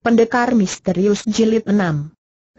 Pendekar Misterius Jilid 6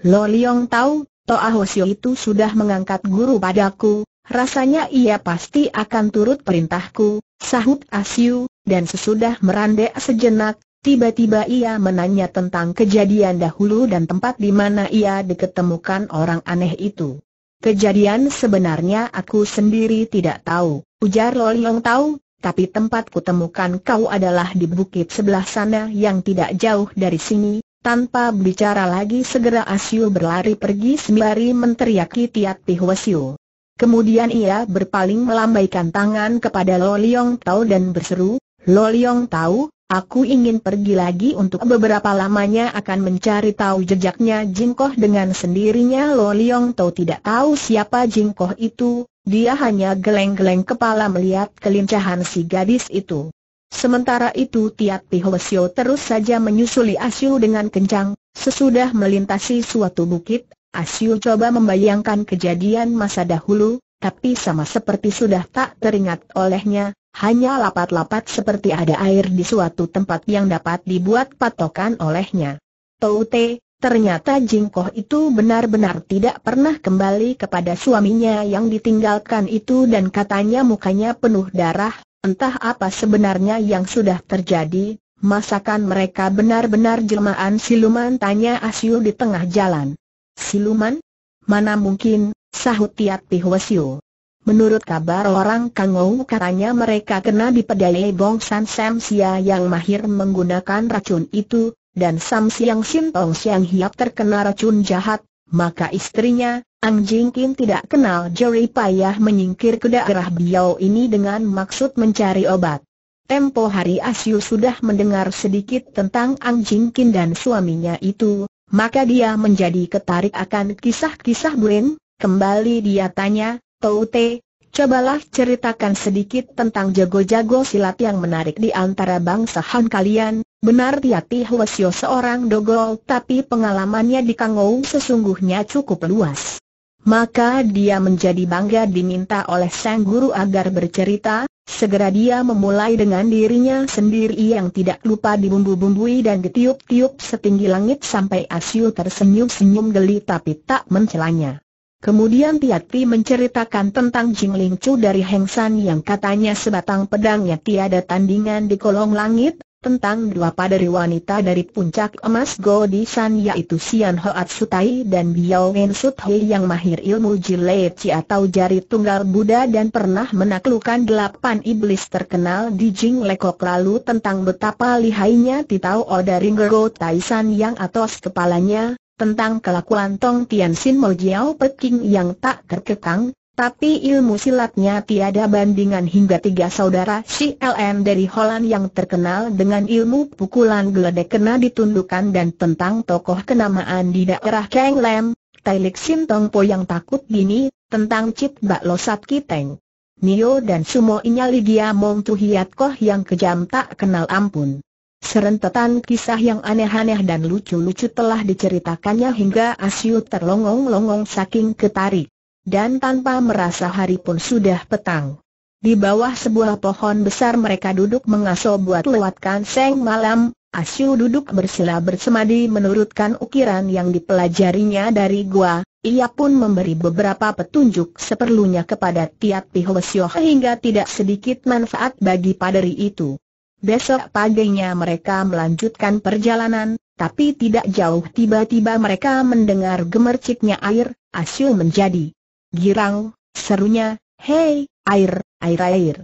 Lo Liong tahu, Toa Hosio itu sudah mengangkat guru padaku, rasanya ia pasti akan turut perintahku, sahut Asyu, dan sesudah merandek sejenak, tiba-tiba ia menanya tentang kejadian dahulu dan tempat di mana ia diketemukan orang aneh itu. Kejadian sebenarnya aku sendiri tidak tahu, ujar Lo Liong tahu, tapi tempat temukan kau adalah di bukit sebelah sana yang tidak jauh dari sini. Tanpa bicara lagi segera Asyu berlari pergi sembari menteriaki Tiat Pihwesiu. Kemudian ia berpaling melambaikan tangan kepada Lo Liong Tau dan berseru, Lo Liong Tau, aku ingin pergi lagi untuk beberapa lamanya akan mencari tahu jejaknya Jingkoh dengan sendirinya Lo Liong Tau tidak tahu siapa Jingkoh itu, dia hanya geleng-geleng kepala melihat kelincahan si gadis itu. Sementara itu Tiat Pihosio terus saja menyusuli Asyu dengan kencang, sesudah melintasi suatu bukit, Asyu coba membayangkan kejadian masa dahulu, tapi sama seperti sudah tak teringat olehnya, hanya lapat-lapat seperti ada air di suatu tempat yang dapat dibuat patokan olehnya. Toute, Ternyata Jingkoh itu benar-benar tidak pernah kembali kepada suaminya yang ditinggalkan itu dan katanya mukanya penuh darah, entah apa sebenarnya yang sudah terjadi, masakan mereka benar-benar jelmaan siluman tanya Asyu di tengah jalan. Siluman? Mana mungkin, sahut Tiat Pihwasyu. Menurut kabar orang Kangou katanya mereka kena dipedayai Bong San Sam Sia yang mahir menggunakan racun itu, dan Sam Siang Sin Siang Hiap terkena racun jahat, maka istrinya, Ang Jingkin tidak kenal Jerry payah menyingkir ke daerah Biao ini dengan maksud mencari obat. Tempo hari Asyu sudah mendengar sedikit tentang Ang Jingkin dan suaminya itu, maka dia menjadi ketarik akan kisah-kisah Buen, kembali dia tanya, Tau Te, Cobalah ceritakan sedikit tentang jago-jago silat yang menarik di antara bangsa Han kalian. Benar Tiati Huasio seorang dogol tapi pengalamannya di Kangou sesungguhnya cukup luas. Maka dia menjadi bangga diminta oleh sang guru agar bercerita, segera dia memulai dengan dirinya sendiri yang tidak lupa dibumbu-bumbui dan ditiup-tiup setinggi langit sampai Asyu tersenyum-senyum geli tapi tak mencelanya. Kemudian Tiati menceritakan tentang Jingling Chu dari Heng San yang katanya sebatang pedangnya tiada tandingan di kolong langit, tentang dua padari wanita dari puncak emas Go Di San yaitu Sian Hoat Sutai dan Biao Wen Sut yang mahir ilmu Chi atau jari tunggal Buddha dan pernah menaklukkan delapan iblis terkenal di Jing Lekok lalu tentang betapa lihainya Titao Oda Ringergo Tai San yang atas kepalanya, tentang kelakuan Tong Tian Sin Mo Jiao Peking yang tak terkekang, tapi ilmu silatnya tiada bandingan hingga tiga saudara si LM dari Holland yang terkenal dengan ilmu pukulan geledek kena ditundukkan dan tentang tokoh kenamaan di daerah Kang Lam, Lik Sin Tong Po yang takut gini, tentang Cip Bak Lo Losat Kiteng. Nio dan Sumo Inyali montuhiat Tuhiat Koh yang kejam tak kenal ampun. Serentetan kisah yang aneh-aneh dan lucu-lucu telah diceritakannya hingga Asyu terlongong-longong saking ketarik. Dan tanpa merasa hari pun sudah petang. Di bawah sebuah pohon besar mereka duduk mengaso buat lewatkan seng malam, Asyu duduk bersila bersemadi menurutkan ukiran yang dipelajarinya dari gua, ia pun memberi beberapa petunjuk seperlunya kepada Tiat pihosyo hingga tidak sedikit manfaat bagi paderi itu. Besok paginya mereka melanjutkan perjalanan, tapi tidak jauh tiba-tiba mereka mendengar gemerciknya air, Asyu menjadi girang, serunya, hei, air, air air.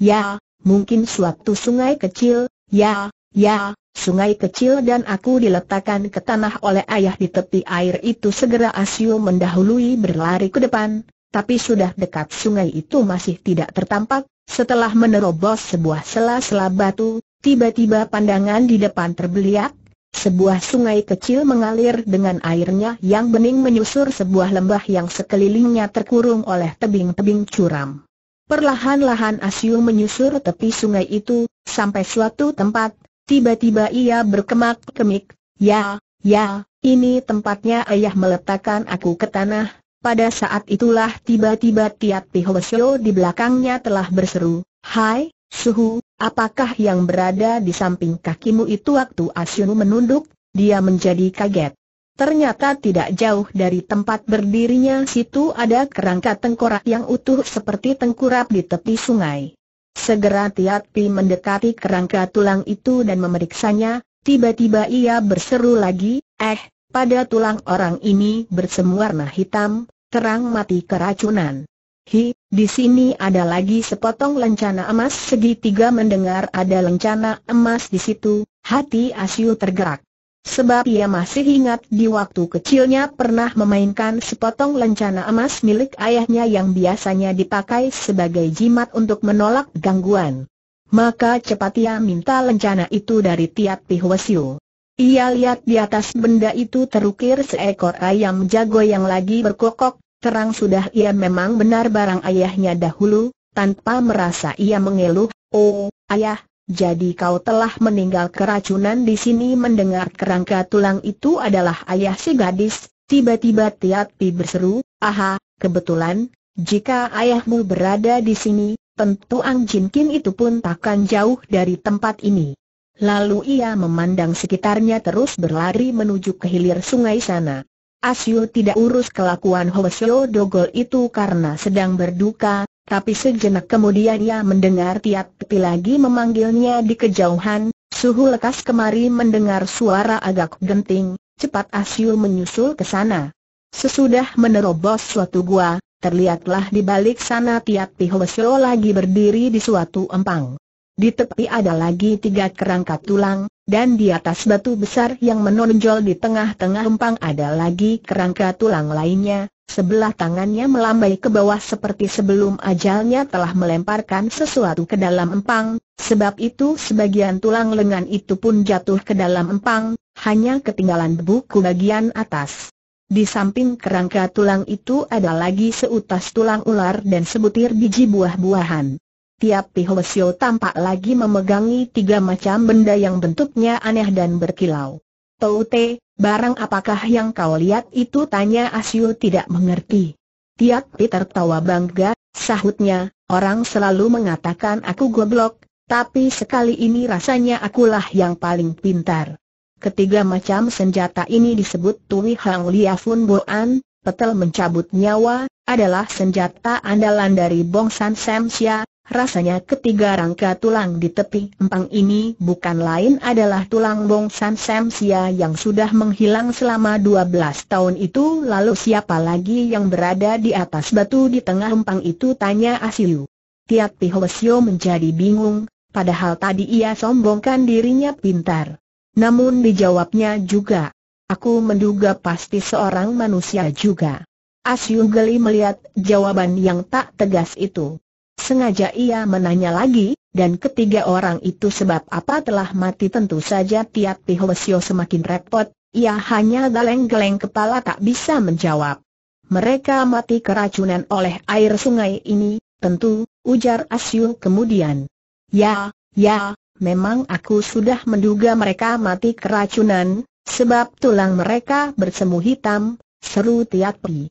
Ya, mungkin suatu sungai kecil, ya, ya, sungai kecil dan aku diletakkan ke tanah oleh ayah di tepi air itu segera Asyu mendahului berlari ke depan, tapi sudah dekat sungai itu masih tidak tertampak, setelah menerobos sebuah sela-sela batu, tiba-tiba pandangan di depan terbeliak, sebuah sungai kecil mengalir dengan airnya yang bening menyusur sebuah lembah yang sekelilingnya terkurung oleh tebing-tebing curam. Perlahan-lahan Asyu menyusur tepi sungai itu, sampai suatu tempat, tiba-tiba ia berkemak-kemik, ya, ya, ini tempatnya ayah meletakkan aku ke tanah, pada saat itulah tiba-tiba Tiat Pihosyo di belakangnya telah berseru, Hai, Suhu, apakah yang berada di samping kakimu itu waktu Asyunu menunduk, dia menjadi kaget. Ternyata tidak jauh dari tempat berdirinya situ ada kerangka tengkorak yang utuh seperti tengkurap di tepi sungai. Segera Tiat Pi mendekati kerangka tulang itu dan memeriksanya, tiba-tiba ia berseru lagi, eh, pada tulang orang ini bersemu warna hitam, terang mati keracunan. Hi, di sini ada lagi sepotong lencana emas segitiga mendengar ada lencana emas di situ, hati Asyu tergerak. Sebab ia masih ingat di waktu kecilnya pernah memainkan sepotong lencana emas milik ayahnya yang biasanya dipakai sebagai jimat untuk menolak gangguan. Maka cepat ia minta lencana itu dari tiap Pihwasyu. Ia lihat di atas benda itu terukir seekor ayam jago yang lagi berkokok, terang sudah ia memang benar barang ayahnya dahulu, tanpa merasa ia mengeluh, oh, ayah, jadi kau telah meninggal keracunan di sini mendengar kerangka tulang itu adalah ayah si gadis, tiba-tiba Tiatpi berseru, aha, kebetulan, jika ayahmu berada di sini, tentu Ang Jin Kin itu pun takkan jauh dari tempat ini. Lalu ia memandang sekitarnya terus berlari menuju ke hilir sungai sana. Asyu tidak urus kelakuan Hoesyo Dogol itu karena sedang berduka, tapi sejenak kemudian ia mendengar tiap tepi lagi memanggilnya di kejauhan, suhu lekas kemari mendengar suara agak genting, cepat Asyu menyusul ke sana. Sesudah menerobos suatu gua, terlihatlah di balik sana tiap-tiap Pihwesyo lagi berdiri di suatu empang. Di tepi ada lagi tiga kerangka tulang, dan di atas batu besar yang menonjol di tengah-tengah empang ada lagi kerangka tulang lainnya, sebelah tangannya melambai ke bawah seperti sebelum ajalnya telah melemparkan sesuatu ke dalam empang, sebab itu sebagian tulang lengan itu pun jatuh ke dalam empang, hanya ketinggalan buku bagian atas. Di samping kerangka tulang itu ada lagi seutas tulang ular dan sebutir biji buah-buahan tiap Pihosio tampak lagi memegangi tiga macam benda yang bentuknya aneh dan berkilau. Toute, barang apakah yang kau lihat itu tanya Asyu tidak mengerti. Tiap Pi tertawa bangga, sahutnya, orang selalu mengatakan aku goblok, tapi sekali ini rasanya akulah yang paling pintar. Ketiga macam senjata ini disebut Tui Hang Lia Fun Boan, petel mencabut nyawa, adalah senjata andalan dari Bong San Sam Sia, Rasanya ketiga rangka tulang di tepi empang ini bukan lain adalah tulang Bong San Sam Sia yang sudah menghilang selama 12 tahun itu lalu siapa lagi yang berada di atas batu di tengah empang itu tanya Asiu. Tiap Pihwasyo menjadi bingung, padahal tadi ia sombongkan dirinya pintar. Namun dijawabnya juga, aku menduga pasti seorang manusia juga. Asiu geli melihat jawaban yang tak tegas itu. Sengaja ia menanya lagi, dan ketiga orang itu sebab apa telah mati tentu saja tiap Pihosio semakin repot, ia hanya geleng-geleng kepala tak bisa menjawab. Mereka mati keracunan oleh air sungai ini, tentu, ujar Asyul kemudian. Ya, ya, memang aku sudah menduga mereka mati keracunan, sebab tulang mereka bersemu hitam, seru tiap Pi.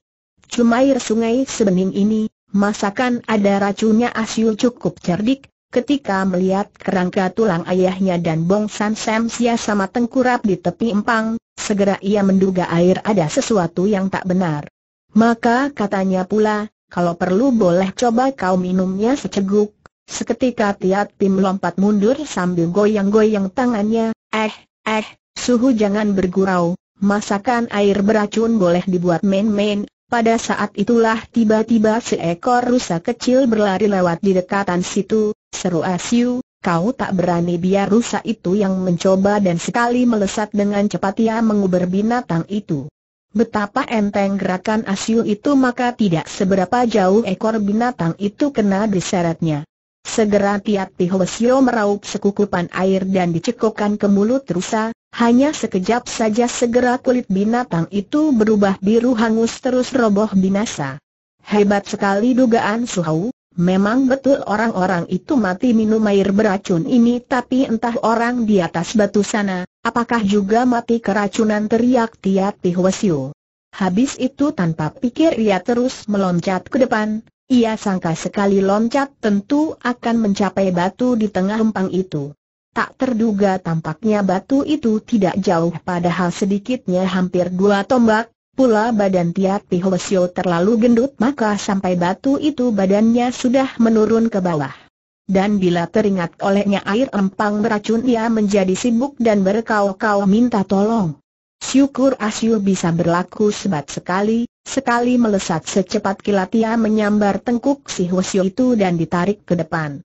air sungai sebening ini, Masakan ada racunnya Asyu cukup cerdik, ketika melihat kerangka tulang ayahnya dan Bong San Sam sia sama tengkurap di tepi empang, segera ia menduga air ada sesuatu yang tak benar. Maka katanya pula, kalau perlu boleh coba kau minumnya seceguk. Seketika Tiat Tim lompat mundur sambil goyang-goyang tangannya, eh, eh, suhu jangan bergurau, masakan air beracun boleh dibuat main-main, pada saat itulah tiba-tiba seekor rusa kecil berlari lewat di dekatan situ, seru Asyu, kau tak berani biar rusa itu yang mencoba dan sekali melesat dengan cepat ia menguber binatang itu. Betapa enteng gerakan Asyu itu maka tidak seberapa jauh ekor binatang itu kena diseretnya. Segera Tiat Tihwesio meraup sekukupan air dan dicekokkan ke mulut rusa, hanya sekejap saja segera kulit binatang itu berubah biru hangus terus roboh binasa. Hebat sekali dugaan Suhau, memang betul orang-orang itu mati minum air beracun ini tapi entah orang di atas batu sana, apakah juga mati keracunan teriak tiap Pihwasyu. Habis itu tanpa pikir ia terus meloncat ke depan, ia sangka sekali loncat tentu akan mencapai batu di tengah empang itu. Tak terduga tampaknya batu itu tidak jauh padahal sedikitnya hampir dua tombak, pula badan Tia Pihosio terlalu gendut maka sampai batu itu badannya sudah menurun ke bawah. Dan bila teringat olehnya air empang beracun ia menjadi sibuk dan berkau-kau minta tolong. Syukur Asyu bisa berlaku sebat sekali, sekali melesat secepat kilat ia menyambar tengkuk si Hosyo itu dan ditarik ke depan.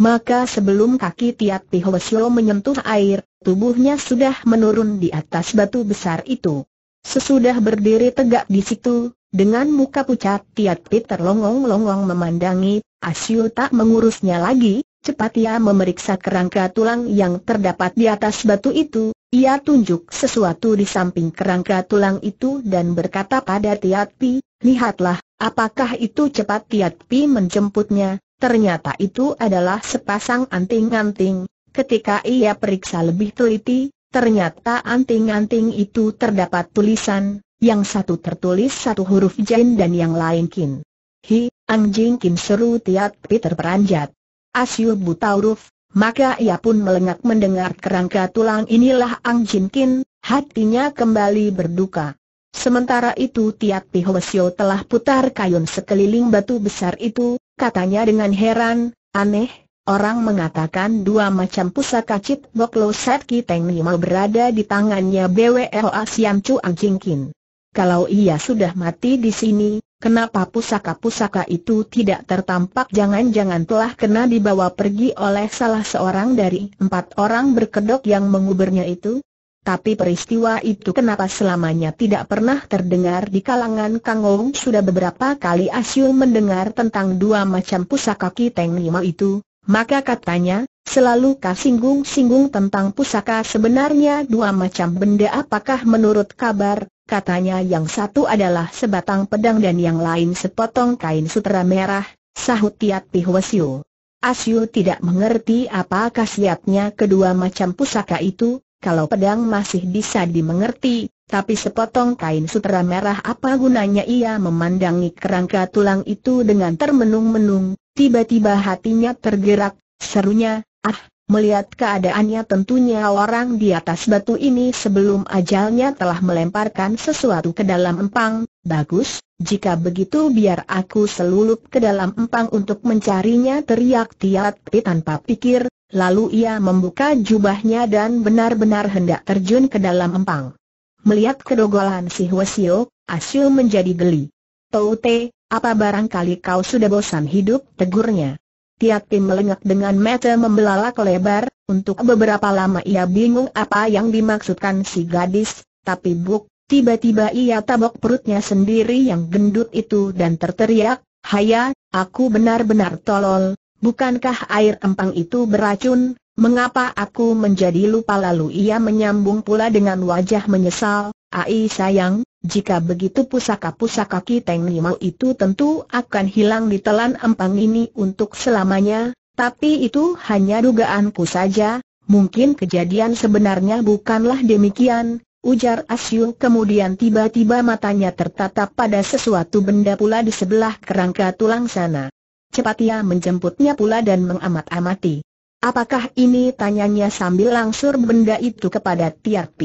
Maka sebelum kaki Tiat Pihosyo menyentuh air, tubuhnya sudah menurun di atas batu besar itu. Sesudah berdiri tegak di situ, dengan muka pucat Tiat Pi terlongong longong memandangi, Asyul tak mengurusnya lagi, cepat ia memeriksa kerangka tulang yang terdapat di atas batu itu, ia tunjuk sesuatu di samping kerangka tulang itu dan berkata pada Tiat Pi, lihatlah, apakah itu cepat Tiat Pi menjemputnya, Ternyata itu adalah sepasang anting-anting. Ketika ia periksa lebih teliti, ternyata anting-anting itu terdapat tulisan, yang satu tertulis satu huruf Jin dan yang lain Kin. Hi, anjing Kim seru Tiat Peter peranjat. Asyu buta huruf, maka ia pun melengak mendengar kerangka tulang inilah Ang Jin Kin, hatinya kembali berduka. Sementara itu Tiat Pihosio telah putar kayun sekeliling batu besar itu, katanya dengan heran, aneh, orang mengatakan dua macam pusaka Cip Bok Lo Set Kiteng Nima berada di tangannya BWLA Siam Chu Ang Kin. Kalau ia sudah mati di sini, kenapa pusaka-pusaka itu tidak tertampak jangan-jangan telah kena dibawa pergi oleh salah seorang dari empat orang berkedok yang menguburnya itu? Tapi peristiwa itu kenapa selamanya tidak pernah terdengar di kalangan Kang Ong? sudah beberapa kali Asyul mendengar tentang dua macam pusaka Kiteng Nima itu, maka katanya, selalu kasinggung singgung tentang pusaka sebenarnya dua macam benda apakah menurut kabar, katanya yang satu adalah sebatang pedang dan yang lain sepotong kain sutra merah, sahut Tiat Pihwasyu. Asyul tidak mengerti apa khasiatnya kedua macam pusaka itu, kalau pedang masih bisa dimengerti, tapi sepotong kain sutera merah apa gunanya ia memandangi kerangka tulang itu dengan termenung-menung, tiba-tiba hatinya tergerak, serunya, ah, melihat keadaannya tentunya orang di atas batu ini sebelum ajalnya telah melemparkan sesuatu ke dalam empang, bagus, jika begitu biar aku selulup ke dalam empang untuk mencarinya teriak Tiat tanpa pikir, Lalu ia membuka jubahnya dan benar-benar hendak terjun ke dalam empang. Melihat kedogolan si Hwasio, Asyul menjadi geli. Tote, apa barangkali kau sudah bosan hidup? Tegurnya. tiap tim melengak dengan mata membelalak lebar, untuk beberapa lama ia bingung apa yang dimaksudkan si gadis, tapi buk, tiba-tiba ia tabok perutnya sendiri yang gendut itu dan terteriak, Haya, aku benar-benar tolol, Bukankah air empang itu beracun, mengapa aku menjadi lupa lalu ia menyambung pula dengan wajah menyesal, Ai sayang, jika begitu pusaka-pusaka Teng Limau itu tentu akan hilang di telan empang ini untuk selamanya, tapi itu hanya dugaanku saja, mungkin kejadian sebenarnya bukanlah demikian, ujar Asyu kemudian tiba-tiba matanya tertatap pada sesuatu benda pula di sebelah kerangka tulang sana. Cepat ia menjemputnya pula dan mengamat-amati. Apakah ini tanyanya sambil langsur benda itu kepada Tiat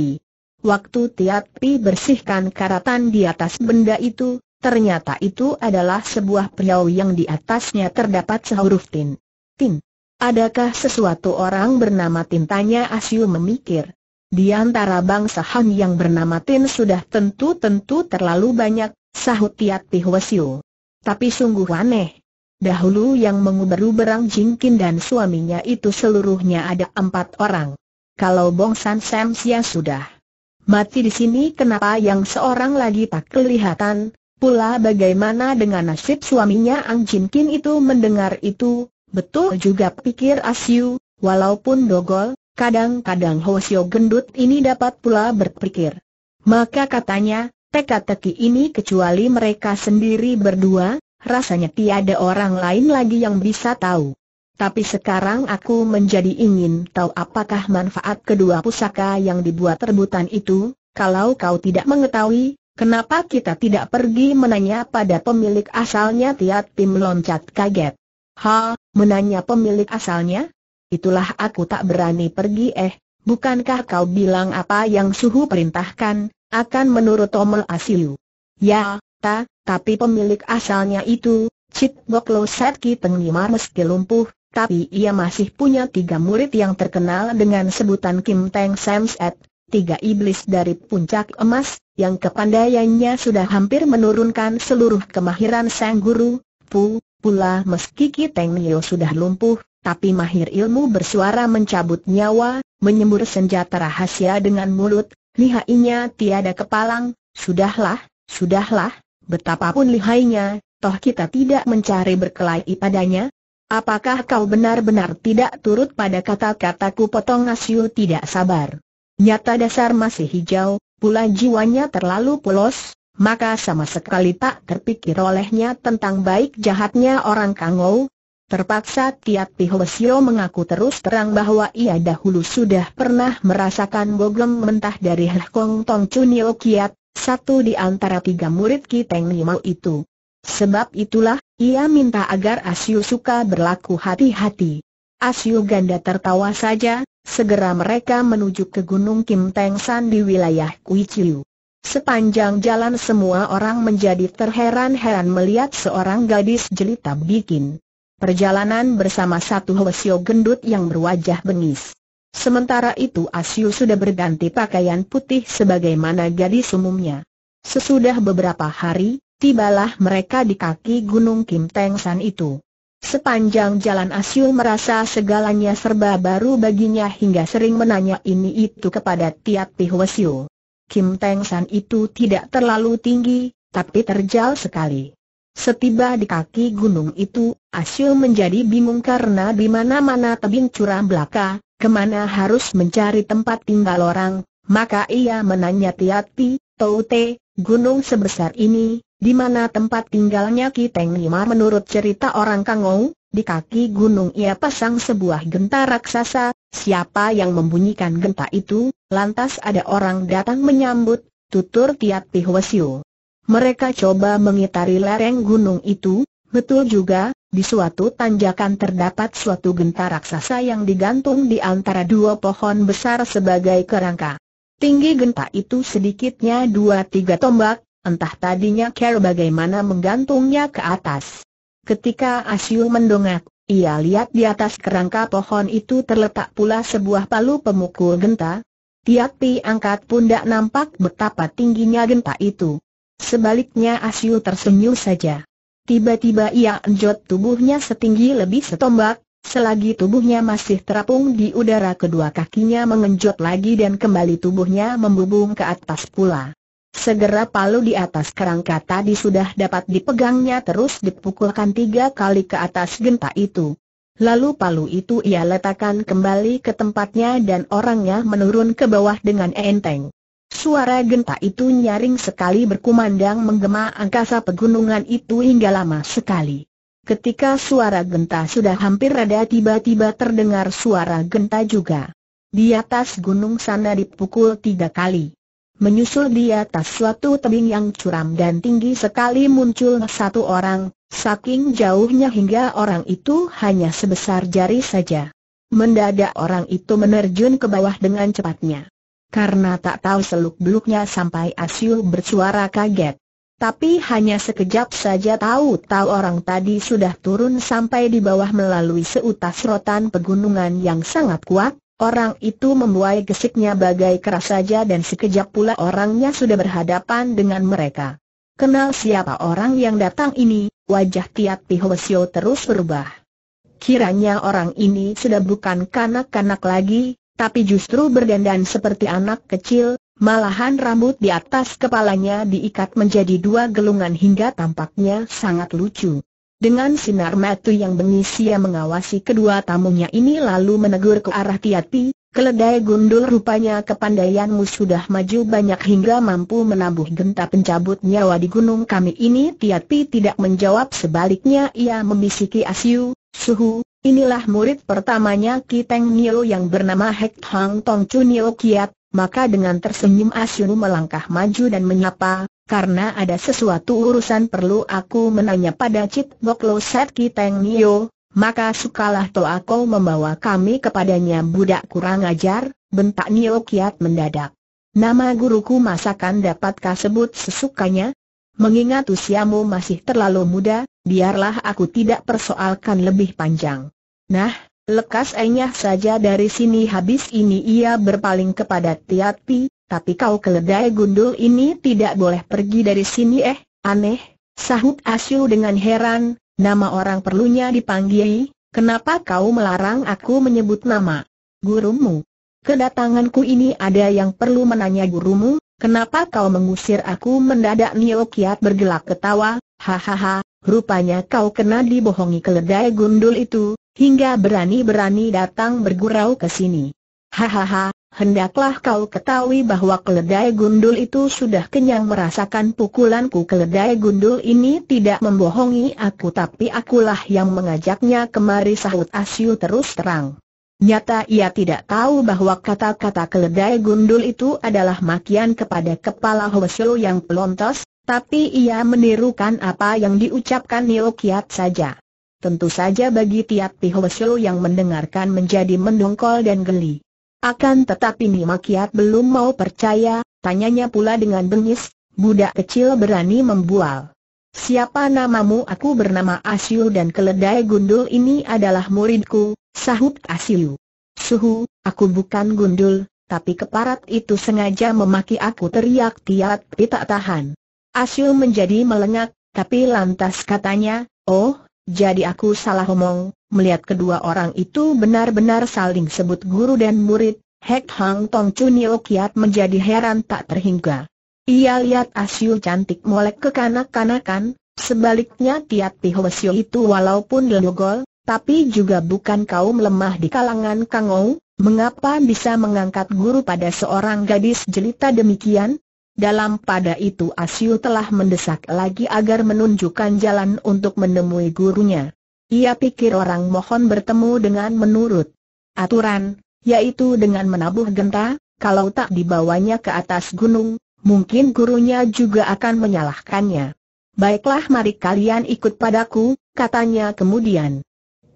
Waktu Tiat bersihkan karatan di atas benda itu, ternyata itu adalah sebuah perahu yang di atasnya terdapat sehuruf tin. Tin. Adakah sesuatu orang bernama Tin? Tanya Asyu memikir. Di antara bangsa Han yang bernama Tin sudah tentu-tentu terlalu banyak, sahut Tiat Wasyu. Tapi sungguh aneh, Dahulu yang menguber berang Jingkin dan suaminya itu seluruhnya ada empat orang. Kalau Bong San Sam Sia sudah mati di sini kenapa yang seorang lagi tak kelihatan? Pula bagaimana dengan nasib suaminya Ang Jingkin itu mendengar itu, betul juga pikir Asyu, walaupun dogol, kadang-kadang Sio gendut ini dapat pula berpikir. Maka katanya, teka-teki ini kecuali mereka sendiri berdua, rasanya tiada orang lain lagi yang bisa tahu. Tapi sekarang aku menjadi ingin tahu apakah manfaat kedua pusaka yang dibuat rebutan itu, kalau kau tidak mengetahui, kenapa kita tidak pergi menanya pada pemilik asalnya Tiat Pim loncat kaget. Ha, menanya pemilik asalnya? Itulah aku tak berani pergi eh, bukankah kau bilang apa yang suhu perintahkan, akan menurut Tomel Asiu? Ya, tak. Tapi pemilik asalnya itu, Cit Bok Lo Setki Nima meski lumpuh, tapi ia masih punya tiga murid yang terkenal dengan sebutan Kim Teng Sam Set, tiga iblis dari puncak emas, yang kepandaiannya sudah hampir menurunkan seluruh kemahiran sang guru, Pu, pula meski Kiteng Nio sudah lumpuh, tapi mahir ilmu bersuara mencabut nyawa, menyembur senjata rahasia dengan mulut, lihainya tiada kepalang, sudahlah, sudahlah, Betapapun lihainya, toh kita tidak mencari berkelahi padanya? Apakah kau benar-benar tidak turut pada kata-kataku potong asyu tidak sabar? Nyata dasar masih hijau, pula jiwanya terlalu polos, maka sama sekali tak terpikir olehnya tentang baik jahatnya orang Kangou. Terpaksa Tiat Pihosio mengaku terus terang bahwa ia dahulu sudah pernah merasakan bogem mentah dari Hekong Tong Chunio Kiat, satu di antara tiga murid Kiteng Nimau itu. Sebab itulah, ia minta agar Asyu suka berlaku hati-hati. Asyu Ganda tertawa saja, segera mereka menuju ke Gunung Kim Teng San di wilayah Kui Chiu. Sepanjang jalan semua orang menjadi terheran-heran melihat seorang gadis jelita bikin. Perjalanan bersama satu Hwasyo gendut yang berwajah bengis. Sementara itu Asyu sudah berganti pakaian putih sebagaimana gadis umumnya. Sesudah beberapa hari, tibalah mereka di kaki Gunung Kim Teng San itu. Sepanjang jalan Asyu merasa segalanya serba baru baginya hingga sering menanya ini itu kepada tiap Pihwasyu. Kim Teng San itu tidak terlalu tinggi, tapi terjal sekali. Setiba di kaki gunung itu, Asyu menjadi bingung karena di mana-mana tebing curam belaka, kemana harus mencari tempat tinggal orang, maka ia menanya Tiati, Toute, gunung sebesar ini, di mana tempat tinggalnya Kiteng Lima menurut cerita orang Kangou, di kaki gunung ia pasang sebuah genta raksasa, siapa yang membunyikan genta itu, lantas ada orang datang menyambut, tutur Tiati Hwasyo. Mereka coba mengitari lereng gunung itu, betul juga, di suatu tanjakan terdapat suatu genta raksasa yang digantung di antara dua pohon besar sebagai kerangka. Tinggi genta itu sedikitnya dua tiga tombak, entah tadinya Care bagaimana menggantungnya ke atas. Ketika Asyu mendongak, ia lihat di atas kerangka pohon itu terletak pula sebuah palu pemukul genta. Tiap Pi angkat tak nampak betapa tingginya genta itu. Sebaliknya Asyu tersenyum saja. Tiba-tiba ia enjot tubuhnya setinggi lebih setombak, selagi tubuhnya masih terapung di udara kedua kakinya mengenjot lagi dan kembali tubuhnya membubung ke atas pula. Segera palu di atas kerangka tadi sudah dapat dipegangnya terus dipukulkan tiga kali ke atas genta itu. Lalu palu itu ia letakkan kembali ke tempatnya dan orangnya menurun ke bawah dengan enteng. Suara genta itu nyaring sekali berkumandang menggema angkasa pegunungan itu hingga lama sekali. Ketika suara genta sudah hampir rada tiba-tiba terdengar suara genta juga. Di atas gunung sana dipukul tiga kali. Menyusul di atas suatu tebing yang curam dan tinggi sekali muncul satu orang, saking jauhnya hingga orang itu hanya sebesar jari saja. Mendadak orang itu menerjun ke bawah dengan cepatnya karena tak tahu seluk-beluknya sampai Asyul bersuara kaget. Tapi hanya sekejap saja tahu-tahu orang tadi sudah turun sampai di bawah melalui seutas rotan pegunungan yang sangat kuat, orang itu membuai gesiknya bagai keras saja dan sekejap pula orangnya sudah berhadapan dengan mereka. Kenal siapa orang yang datang ini, wajah Tiat pihosio terus berubah. Kiranya orang ini sudah bukan kanak-kanak lagi, tapi justru berdandan seperti anak kecil, malahan rambut di atas kepalanya diikat menjadi dua gelungan hingga tampaknya sangat lucu. Dengan sinar mata yang bengis ia mengawasi kedua tamunya ini lalu menegur ke arah Tiati, keledai gundul rupanya kepandaianmu sudah maju banyak hingga mampu menabuh genta pencabut nyawa di gunung kami ini Tiati tidak menjawab sebaliknya ia membisiki Asyu, Suhu, Inilah murid pertamanya Kiteng Nio yang bernama Hek Hang Tong Nio Kiat, maka dengan tersenyum Asyunu melangkah maju dan menyapa, karena ada sesuatu urusan perlu aku menanya pada Cip Bok Lo Set Kiteng Nio, maka sukalah toa kau membawa kami kepadanya budak kurang ajar, bentak Nio Kiat mendadak. Nama guruku masakan dapatkah sebut sesukanya? Mengingat usiamu masih terlalu muda, biarlah aku tidak persoalkan lebih panjang. Nah, lekas enyah saja dari sini habis ini ia berpaling kepada Tiati, tapi kau keledai gundul ini tidak boleh pergi dari sini eh, aneh, sahut Asyu dengan heran, nama orang perlunya dipanggil, kenapa kau melarang aku menyebut nama gurumu? Kedatanganku ini ada yang perlu menanya gurumu, Kenapa kau mengusir aku mendadak Nio Kiat bergelak ketawa, hahaha, rupanya kau kena dibohongi keledai gundul itu, hingga berani-berani datang bergurau ke sini. Hahaha, hendaklah kau ketahui bahwa keledai gundul itu sudah kenyang merasakan pukulanku keledai gundul ini tidak membohongi aku tapi akulah yang mengajaknya kemari sahut Asyu terus terang. Nyata ia tidak tahu bahwa kata-kata keledai gundul itu adalah makian kepada kepala Hoesho yang pelontos, tapi ia menirukan apa yang diucapkan Nio Kiat saja. Tentu saja bagi tiap Hoesho yang mendengarkan menjadi mendongkol dan geli. Akan tetapi Nio Kiat belum mau percaya, tanyanya pula dengan bengis, budak kecil berani membual. Siapa namamu? Aku bernama Asyu dan keledai gundul ini adalah muridku, sahut Asyu. Suhu, aku bukan gundul, tapi keparat itu sengaja memaki aku teriak tiat tidak tahan. Asyu menjadi melengak, tapi lantas katanya, oh, jadi aku salah omong, melihat kedua orang itu benar-benar saling sebut guru dan murid, Hek Hang Tong Chun Yeo Kiat menjadi heran tak terhingga. Ia lihat Asyu cantik molek kekanak-kanakan, sebaliknya Tiat Asyu itu walaupun lelogol, tapi juga bukan kaum lemah di kalangan Kangou, mengapa bisa mengangkat guru pada seorang gadis jelita demikian? Dalam pada itu Asyu telah mendesak lagi agar menunjukkan jalan untuk menemui gurunya. Ia pikir orang mohon bertemu dengan menurut aturan, yaitu dengan menabuh genta, kalau tak dibawanya ke atas gunung, Mungkin gurunya juga akan menyalahkannya. Baiklah mari kalian ikut padaku, katanya kemudian.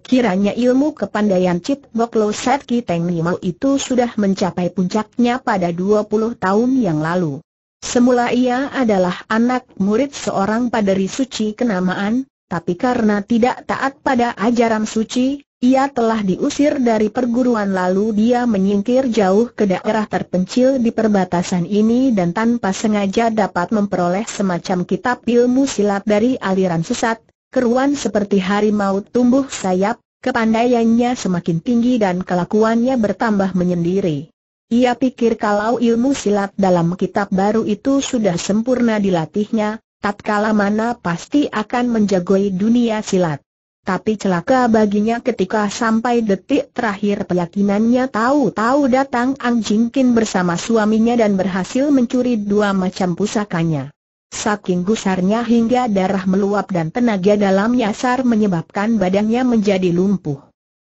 Kiranya ilmu kepandaian Cip Bok Lo Set itu sudah mencapai puncaknya pada 20 tahun yang lalu. Semula ia adalah anak murid seorang paderi suci kenamaan, tapi karena tidak taat pada ajaran suci, ia telah diusir dari perguruan lalu dia menyingkir jauh ke daerah terpencil di perbatasan ini dan tanpa sengaja dapat memperoleh semacam kitab ilmu silat dari aliran sesat, keruan seperti harimau tumbuh sayap, kepandaiannya semakin tinggi dan kelakuannya bertambah menyendiri. Ia pikir kalau ilmu silat dalam kitab baru itu sudah sempurna dilatihnya, tatkala mana pasti akan menjagoi dunia silat. Tapi celaka baginya ketika sampai detik terakhir keyakinannya tahu-tahu datang Ang Jingkin bersama suaminya dan berhasil mencuri dua macam pusakanya. Saking gusarnya hingga darah meluap dan tenaga dalam nyasar menyebabkan badannya menjadi lumpuh.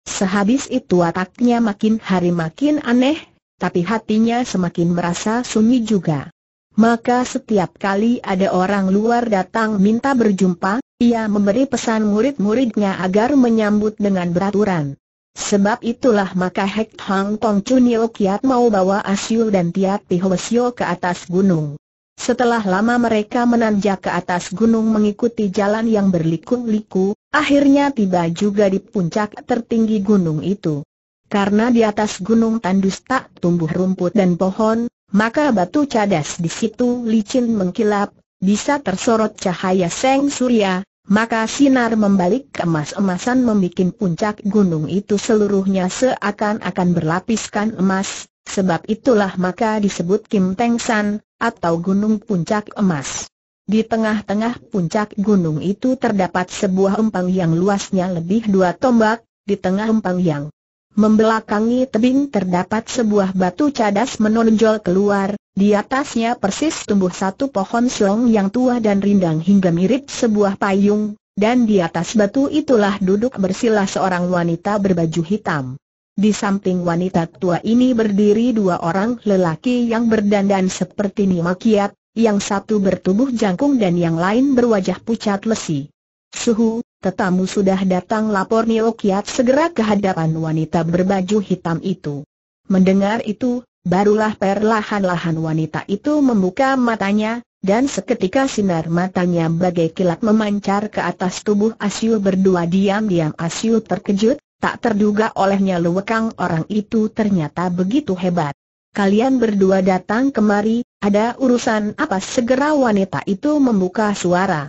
Sehabis itu ataknya makin hari makin aneh, tapi hatinya semakin merasa sunyi juga. Maka setiap kali ada orang luar datang minta berjumpa, ia memberi pesan murid-muridnya agar menyambut dengan beraturan. Sebab itulah maka Hek Hang Tong Chunil Kiat mau bawa Asyu dan Tiat Sio ke atas gunung. Setelah lama mereka menanjak ke atas gunung mengikuti jalan yang berliku-liku, akhirnya tiba juga di puncak tertinggi gunung itu. Karena di atas gunung tandus tak tumbuh rumput dan pohon, maka batu cadas di situ licin mengkilap, bisa tersorot cahaya seng surya, maka sinar membalik emas emasan membuat puncak gunung itu seluruhnya seakan-akan berlapiskan emas, sebab itulah maka disebut Kim Teng San, atau Gunung Puncak Emas. Di tengah-tengah puncak gunung itu terdapat sebuah empang yang luasnya lebih dua tombak, di tengah empang yang membelakangi tebing terdapat sebuah batu cadas menonjol keluar, di atasnya persis tumbuh satu pohon siong yang tua dan rindang hingga mirip sebuah payung, dan di atas batu itulah duduk bersila seorang wanita berbaju hitam. Di samping wanita tua ini berdiri dua orang lelaki yang berdandan seperti nimakiat, yang satu bertubuh jangkung dan yang lain berwajah pucat lesi. Suhu, tetamu sudah datang lapor Nio Kiat segera ke hadapan wanita berbaju hitam itu. Mendengar itu, Barulah perlahan-lahan wanita itu membuka matanya, dan seketika sinar matanya bagai kilat memancar ke atas tubuh Asyu berdua diam-diam Asyu terkejut, tak terduga olehnya lewekang orang itu ternyata begitu hebat. Kalian berdua datang kemari, ada urusan apa segera wanita itu membuka suara.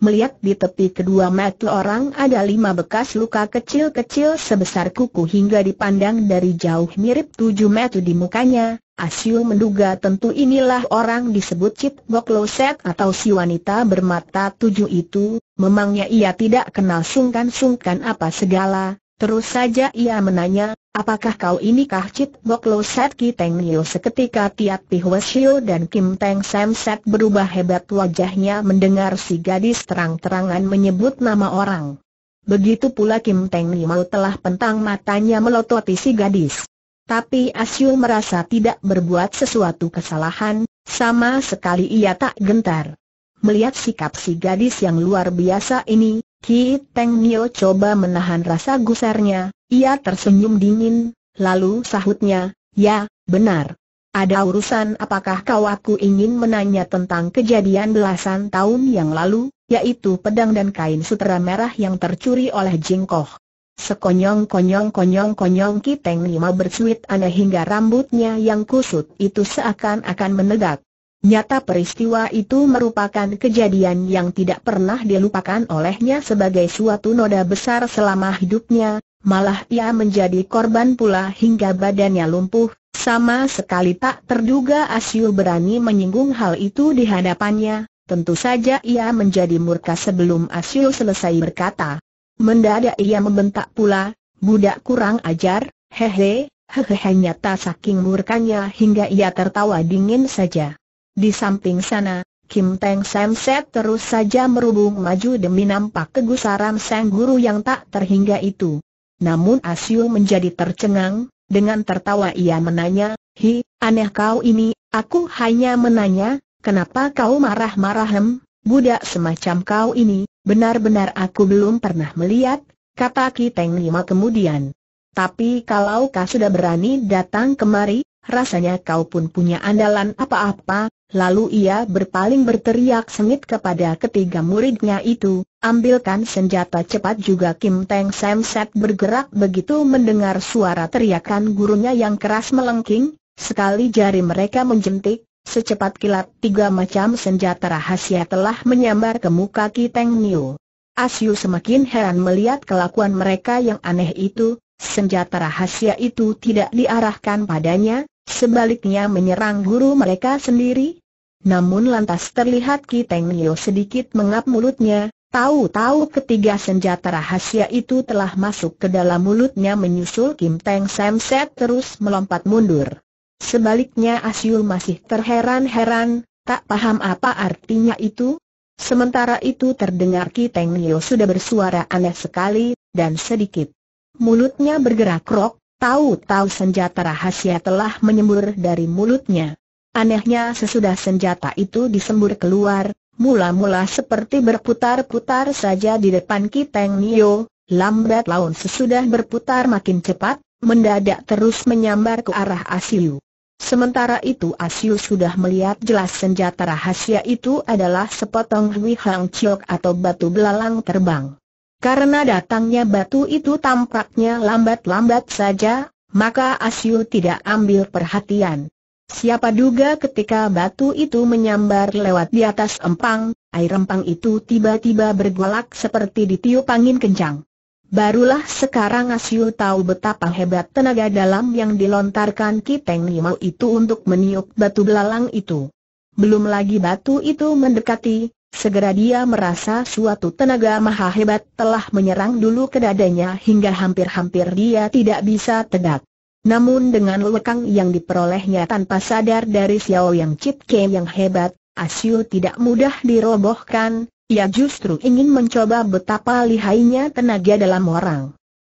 Melihat di tepi kedua mata orang ada lima bekas luka kecil-kecil sebesar kuku hingga dipandang dari jauh mirip tujuh mata di mukanya, Asyu menduga tentu inilah orang disebut Cip Gok atau si wanita bermata tujuh itu, memangnya ia tidak kenal sungkan-sungkan apa segala, terus saja ia menanya, Apakah kau kah Cit Bok Lo Set Ki Teng Nio seketika Tiat Hwe Shio dan Kim Teng Sam Set berubah hebat wajahnya mendengar si gadis terang-terangan menyebut nama orang. Begitu pula Kim Teng Nio telah pentang matanya melototi si gadis. Tapi Asyul merasa tidak berbuat sesuatu kesalahan, sama sekali ia tak gentar. Melihat sikap si gadis yang luar biasa ini, Ki Teng Nio coba menahan rasa gusarnya, ia tersenyum dingin, lalu sahutnya, ya, benar. Ada urusan apakah kau aku ingin menanya tentang kejadian belasan tahun yang lalu, yaitu pedang dan kain sutera merah yang tercuri oleh Jingkoh. Sekonyong-konyong-konyong-konyong Ki Teng Nio bersuit aneh hingga rambutnya yang kusut itu seakan-akan menegak. Nyata peristiwa itu merupakan kejadian yang tidak pernah dilupakan olehnya sebagai suatu noda besar selama hidupnya, malah ia menjadi korban pula hingga badannya lumpuh, sama sekali tak terduga Asyul berani menyinggung hal itu di hadapannya, tentu saja ia menjadi murka sebelum Asyul selesai berkata. Mendadak ia membentak pula, budak kurang ajar, hehe, hehehe nyata saking murkanya hingga ia tertawa dingin saja. Di samping sana, Kim Teng Sam Set terus saja merubung maju demi nampak kegusaran Sang Guru yang tak terhingga itu. Namun Asyul menjadi tercengang, dengan tertawa ia menanya, Hi, aneh kau ini, aku hanya menanya, kenapa kau marah-marah hem, budak semacam kau ini, benar-benar aku belum pernah melihat, kata Ki Teng Lima kemudian. Tapi kalau kau sudah berani datang kemari, rasanya kau pun punya andalan apa-apa, Lalu ia berpaling berteriak sengit kepada ketiga muridnya itu, ambilkan senjata cepat juga Kim Teng Sam Set bergerak begitu mendengar suara teriakan gurunya yang keras melengking, sekali jari mereka menjentik, secepat kilat tiga macam senjata rahasia telah menyambar ke muka Ki Teng Niu. Asyu semakin heran melihat kelakuan mereka yang aneh itu, senjata rahasia itu tidak diarahkan padanya, sebaliknya menyerang guru mereka sendiri? Namun lantas terlihat Kiteng Nio sedikit mengap mulutnya, tahu-tahu ketiga senjata rahasia itu telah masuk ke dalam mulutnya menyusul Kim Teng Sam Set terus melompat mundur. Sebaliknya Asyul masih terheran-heran, tak paham apa artinya itu. Sementara itu terdengar Kiteng Nio sudah bersuara aneh sekali, dan sedikit. Mulutnya bergerak rok, Tahu-tahu senjata rahasia telah menyembur dari mulutnya. Anehnya sesudah senjata itu disembur keluar, mula-mula seperti berputar-putar saja di depan Kiteng Nio, lambat laun sesudah berputar makin cepat, mendadak terus menyambar ke arah Asiu. Sementara itu Asiu sudah melihat jelas senjata rahasia itu adalah sepotong Hui Hang Chiok atau batu belalang terbang. Karena datangnya batu itu tampaknya lambat-lambat saja, maka Asyu tidak ambil perhatian. Siapa duga ketika batu itu menyambar lewat di atas empang, air empang itu tiba-tiba bergolak seperti ditiup angin kencang. Barulah sekarang Asyu tahu betapa hebat tenaga dalam yang dilontarkan Kiteng Nimau itu untuk meniup batu belalang itu. Belum lagi batu itu mendekati, Segera dia merasa suatu tenaga maha hebat telah menyerang dulu ke dadanya hingga hampir-hampir dia tidak bisa tegak. Namun dengan lekang yang diperolehnya tanpa sadar dari Xiao Yang Chip Ke yang hebat, Asyu tidak mudah dirobohkan, ia justru ingin mencoba betapa lihainya tenaga dalam orang.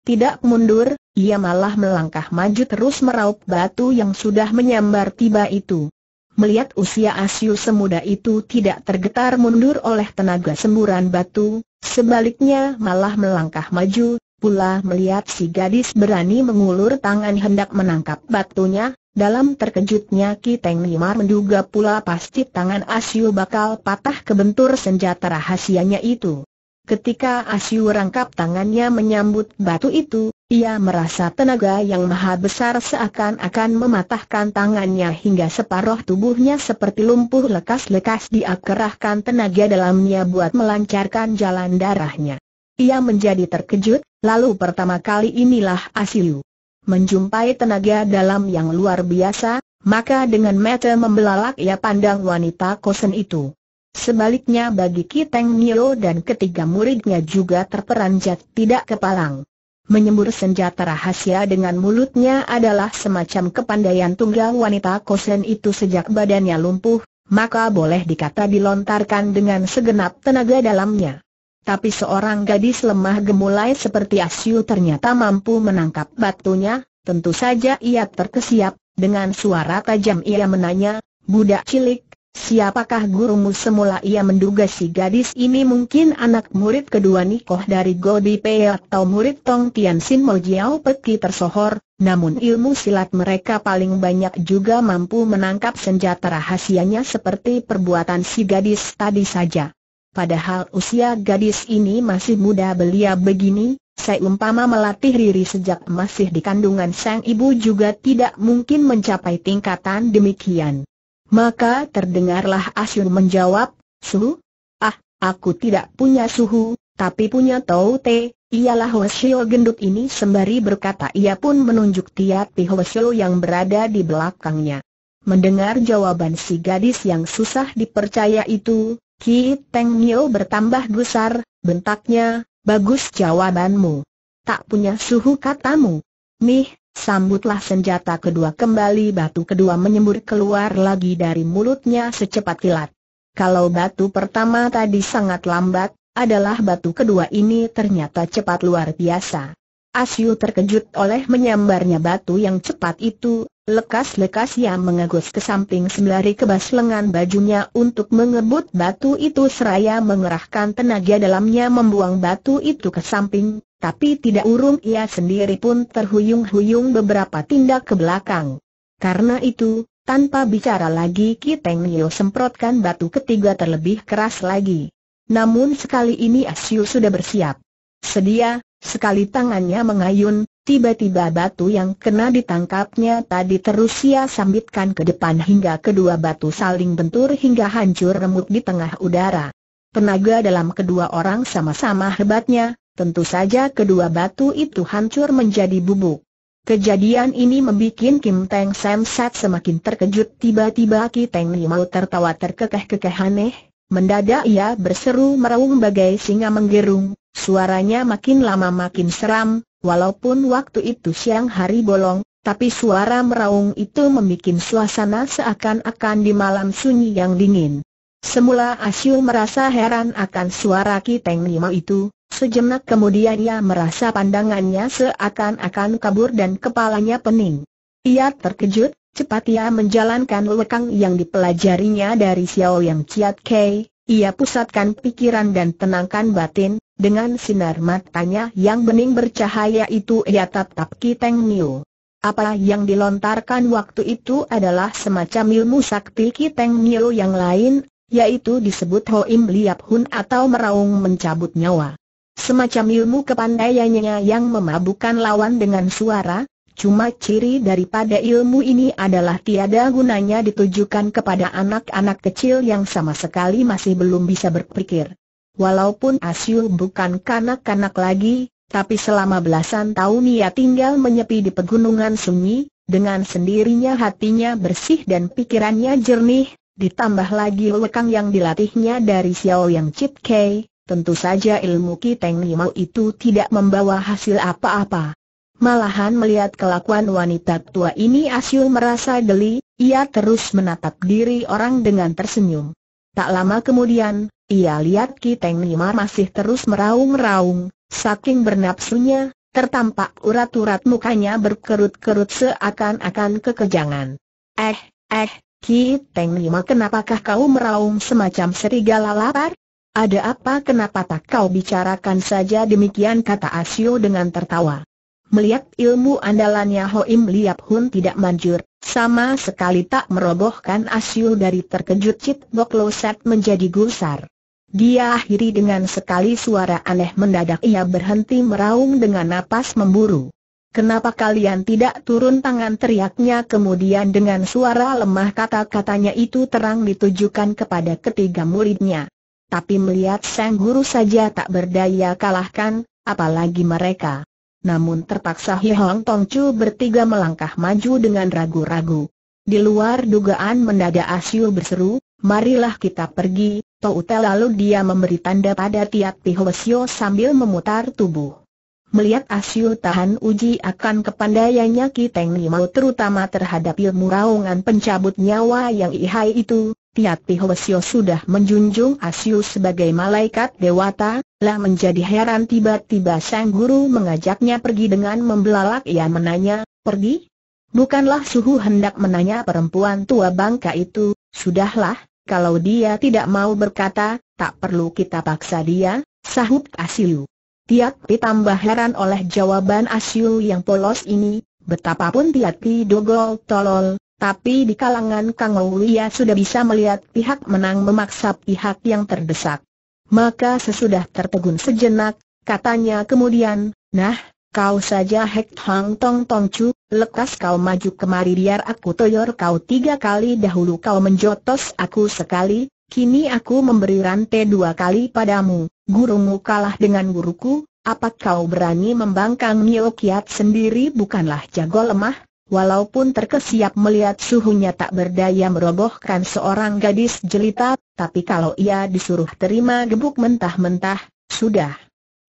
Tidak mundur, ia malah melangkah maju terus meraup batu yang sudah menyambar tiba itu melihat usia Asyu semuda itu tidak tergetar mundur oleh tenaga semburan batu, sebaliknya malah melangkah maju, pula melihat si gadis berani mengulur tangan hendak menangkap batunya, dalam terkejutnya Ki Teng Nimar menduga pula pasti tangan Asyu bakal patah kebentur senjata rahasianya itu. Ketika Asyu rangkap tangannya menyambut batu itu, ia merasa tenaga yang maha besar seakan-akan mematahkan tangannya hingga separuh tubuhnya seperti lumpuh lekas-lekas diakerahkan tenaga dalamnya buat melancarkan jalan darahnya. Ia menjadi terkejut, lalu pertama kali inilah Asiu menjumpai tenaga dalam yang luar biasa, maka dengan mata membelalak ia pandang wanita kosen itu. Sebaliknya bagi Kiteng Nio dan ketiga muridnya juga terperanjat tidak kepalang. Menyembur senjata rahasia dengan mulutnya adalah semacam kepandaian tunggal wanita kosen itu sejak badannya lumpuh, maka boleh dikata dilontarkan dengan segenap tenaga dalamnya. Tapi seorang gadis lemah gemulai seperti Asyu ternyata mampu menangkap batunya, tentu saja ia terkesiap, dengan suara tajam ia menanya, Budak cilik, Siapakah gurumu semula ia menduga si gadis ini mungkin anak murid kedua Nikoh dari Godi Pei atau murid Tong Tian Sin Mo Jiao Peki tersohor, namun ilmu silat mereka paling banyak juga mampu menangkap senjata rahasianya seperti perbuatan si gadis tadi saja. Padahal usia gadis ini masih muda belia begini, saya umpama melatih diri sejak masih di kandungan sang ibu juga tidak mungkin mencapai tingkatan demikian. Maka terdengarlah Asyun menjawab, Suhu? Ah, aku tidak punya suhu, tapi punya Te, ialah Hoshio gendut ini sembari berkata ia pun menunjuk tiap-tiap Hoshio yang berada di belakangnya. Mendengar jawaban si gadis yang susah dipercaya itu, Ki Teng Nyo bertambah gusar, bentaknya, bagus jawabanmu. Tak punya suhu katamu. Nih, Sambutlah senjata kedua kembali batu kedua menyembur keluar lagi dari mulutnya secepat kilat. Kalau batu pertama tadi sangat lambat, adalah batu kedua ini ternyata cepat luar biasa. Asyu terkejut oleh menyambarnya batu yang cepat itu, lekas-lekas ia mengegus ke samping sembari kebas lengan bajunya untuk mengebut batu itu seraya mengerahkan tenaga dalamnya membuang batu itu ke samping, tapi tidak urung ia sendiri pun terhuyung-huyung beberapa tindak ke belakang. Karena itu, tanpa bicara lagi Kiteng Nyo semprotkan batu ketiga terlebih keras lagi. Namun sekali ini Asyu sudah bersiap. Sedia, sekali tangannya mengayun, Tiba-tiba batu yang kena ditangkapnya tadi terus ia sambitkan ke depan hingga kedua batu saling bentur hingga hancur remuk di tengah udara. Tenaga dalam kedua orang sama-sama hebatnya, Tentu saja kedua batu itu hancur menjadi bubuk. Kejadian ini membuat Kim Teng Sam Sat semakin terkejut tiba-tiba Ki Teng Limau tertawa terkekeh-kekeh aneh, mendadak ia berseru meraung bagai singa menggerung, suaranya makin lama makin seram, walaupun waktu itu siang hari bolong, tapi suara meraung itu membuat suasana seakan-akan di malam sunyi yang dingin. Semula Asyu merasa heran akan suara Ki Teng Limau itu, Sejenak kemudian ia merasa pandangannya seakan-akan kabur dan kepalanya pening. Ia terkejut, cepat ia menjalankan lekang yang dipelajarinya dari Xiao Yang Chiat Kei, ia pusatkan pikiran dan tenangkan batin, dengan sinar matanya yang bening bercahaya itu ia tatap Kiteng Niu. Apa yang dilontarkan waktu itu adalah semacam ilmu sakti Kiteng Niu yang lain, yaitu disebut Hoim Liap Hun atau meraung mencabut nyawa. Semacam ilmu kepandaiannya yang memabukkan lawan dengan suara, cuma ciri daripada ilmu ini adalah tiada gunanya ditujukan kepada anak-anak kecil yang sama sekali masih belum bisa berpikir. Walaupun Asyul bukan kanak-kanak lagi, tapi selama belasan tahun ia tinggal menyepi di pegunungan sunyi, dengan sendirinya hatinya bersih dan pikirannya jernih, ditambah lagi lekang yang dilatihnya dari Xiao Yang Chit Kei, tentu saja ilmu Kiteng Nimo itu tidak membawa hasil apa-apa. Malahan melihat kelakuan wanita tua ini Asyul merasa geli, ia terus menatap diri orang dengan tersenyum. Tak lama kemudian, ia lihat Kiteng Nima masih terus meraung-raung, saking bernapsunya, tertampak urat-urat mukanya berkerut-kerut seakan-akan kekejangan. Eh, eh, Kiteng Nima kenapakah kau meraung semacam serigala lapar? Ada apa kenapa tak kau bicarakan saja demikian kata Asio dengan tertawa. Melihat ilmu andalannya Hoim Liap Hun tidak manjur, sama sekali tak merobohkan Asio dari terkejut Cit Bok Loset menjadi gusar. Dia akhiri dengan sekali suara aneh mendadak ia berhenti meraung dengan napas memburu. Kenapa kalian tidak turun tangan teriaknya kemudian dengan suara lemah kata-katanya itu terang ditujukan kepada ketiga muridnya tapi melihat sang guru saja tak berdaya kalahkan, apalagi mereka. Namun terpaksa Hi Hong Tong Chu bertiga melangkah maju dengan ragu-ragu. Di luar dugaan mendadak Asyu berseru, marilah kita pergi, Te lalu dia memberi tanda pada tiap Tiat Sio sambil memutar tubuh. Melihat Asyu tahan uji akan kepandaiannya Kiteng Limau terutama terhadap ilmu raungan pencabut nyawa yang ihai itu, Tiat Pihlesio sudah menjunjung Asyu sebagai malaikat dewata, lah menjadi heran tiba-tiba sang guru mengajaknya pergi dengan membelalak ia menanya, pergi? Bukanlah suhu hendak menanya perempuan tua bangka itu, sudahlah, kalau dia tidak mau berkata, tak perlu kita paksa dia, sahut Asyu. Tiat Pi tambah heran oleh jawaban Asyu yang polos ini, betapapun Tiat Pi dogol tolol, tapi di kalangan Kang Ouya sudah bisa melihat pihak menang memaksa pihak yang terdesak. Maka sesudah tertegun sejenak, katanya kemudian, Nah, kau saja Hek Hang Tong Tong Chu, lekas kau maju kemari biar aku toyor kau tiga kali dahulu kau menjotos aku sekali, kini aku memberi rantai dua kali padamu, gurumu kalah dengan guruku, apa kau berani membangkang Mio Kiat sendiri bukanlah jago lemah? Walaupun terkesiap melihat suhunya tak berdaya merobohkan seorang gadis jelita, tapi kalau ia disuruh terima gebuk mentah-mentah, sudah.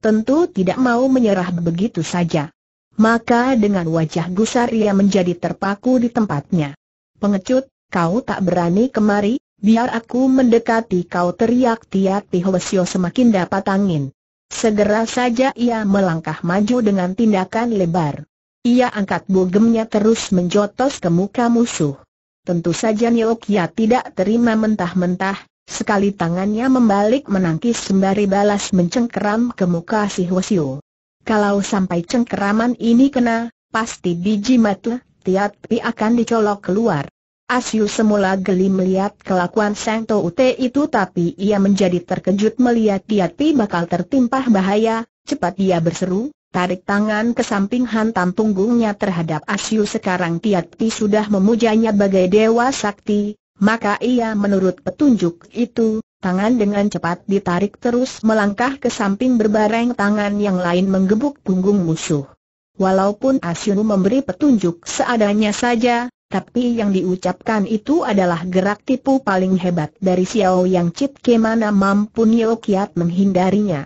Tentu tidak mau menyerah begitu saja. Maka dengan wajah gusar ia menjadi terpaku di tempatnya. Pengecut, kau tak berani kemari, biar aku mendekati kau teriak tiat Pihwesio semakin dapat angin. Segera saja ia melangkah maju dengan tindakan lebar. Ia angkat bogemnya terus menjotos ke muka musuh. Tentu saja Niokia tidak terima mentah-mentah, sekali tangannya membalik menangkis sembari balas mencengkeram ke muka si Hwasyo. Kalau sampai cengkeraman ini kena, pasti biji mata, tiat pi akan dicolok keluar. Asyu semula geli melihat kelakuan Sang Ute itu tapi ia menjadi terkejut melihat Tiati bakal tertimpah bahaya, cepat ia berseru, Tarik tangan ke samping hantam punggungnya terhadap Asyu sekarang Tiatpi sudah memujanya bagai dewa sakti, maka ia menurut petunjuk itu, tangan dengan cepat ditarik terus melangkah ke samping berbareng tangan yang lain menggebuk punggung musuh. Walaupun Asyu memberi petunjuk seadanya saja, tapi yang diucapkan itu adalah gerak tipu paling hebat dari Xiao Yang ke Kemana mampu Nio Kiat menghindarinya.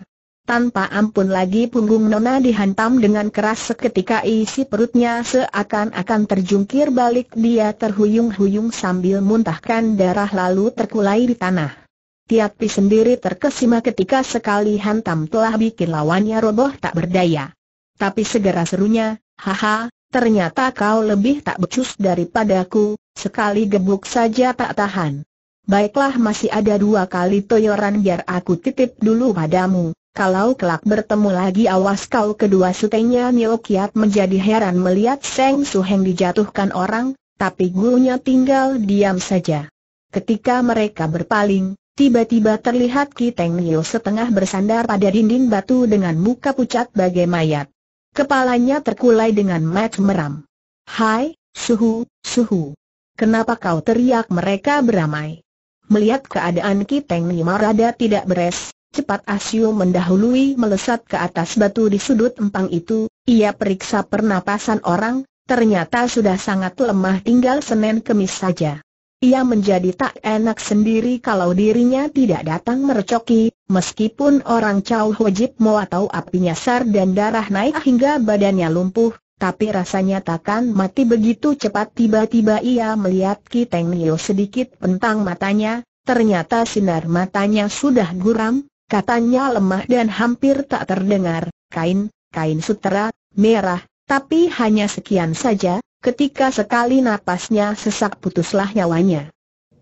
Tanpa ampun lagi punggung Nona dihantam dengan keras seketika isi perutnya seakan-akan terjungkir balik dia terhuyung-huyung sambil muntahkan darah lalu terkulai di tanah. Tiapi sendiri terkesima ketika sekali hantam telah bikin lawannya roboh tak berdaya. Tapi segera serunya, haha, ternyata kau lebih tak becus daripadaku, sekali gebuk saja tak tahan. Baiklah masih ada dua kali toyoran biar aku titip dulu padamu. Kalau kelak bertemu lagi awas kau kedua sutenya Nio Kiat menjadi heran melihat Seng Heng dijatuhkan orang, tapi gurunya tinggal diam saja. Ketika mereka berpaling, tiba-tiba terlihat Kiteng Nio setengah bersandar pada dinding batu dengan muka pucat bagai mayat. Kepalanya terkulai dengan mat meram. Hai, suhu, suhu. Kenapa kau teriak mereka beramai? Melihat keadaan Kiteng Nio marada tidak beres, Cepat Asyu mendahului melesat ke atas batu di sudut empang itu, ia periksa pernapasan orang, ternyata sudah sangat lemah tinggal Senin Kemis saja. Ia menjadi tak enak sendiri kalau dirinya tidak datang merecoki, meskipun orang Chow wajib mau atau apinya sar dan darah naik hingga badannya lumpuh, tapi rasanya takkan mati begitu cepat tiba-tiba ia melihat Kiteng Nio sedikit pentang matanya, ternyata sinar matanya sudah guram, Katanya lemah dan hampir tak terdengar, kain, kain sutera, merah, tapi hanya sekian saja, ketika sekali napasnya sesak putuslah nyawanya.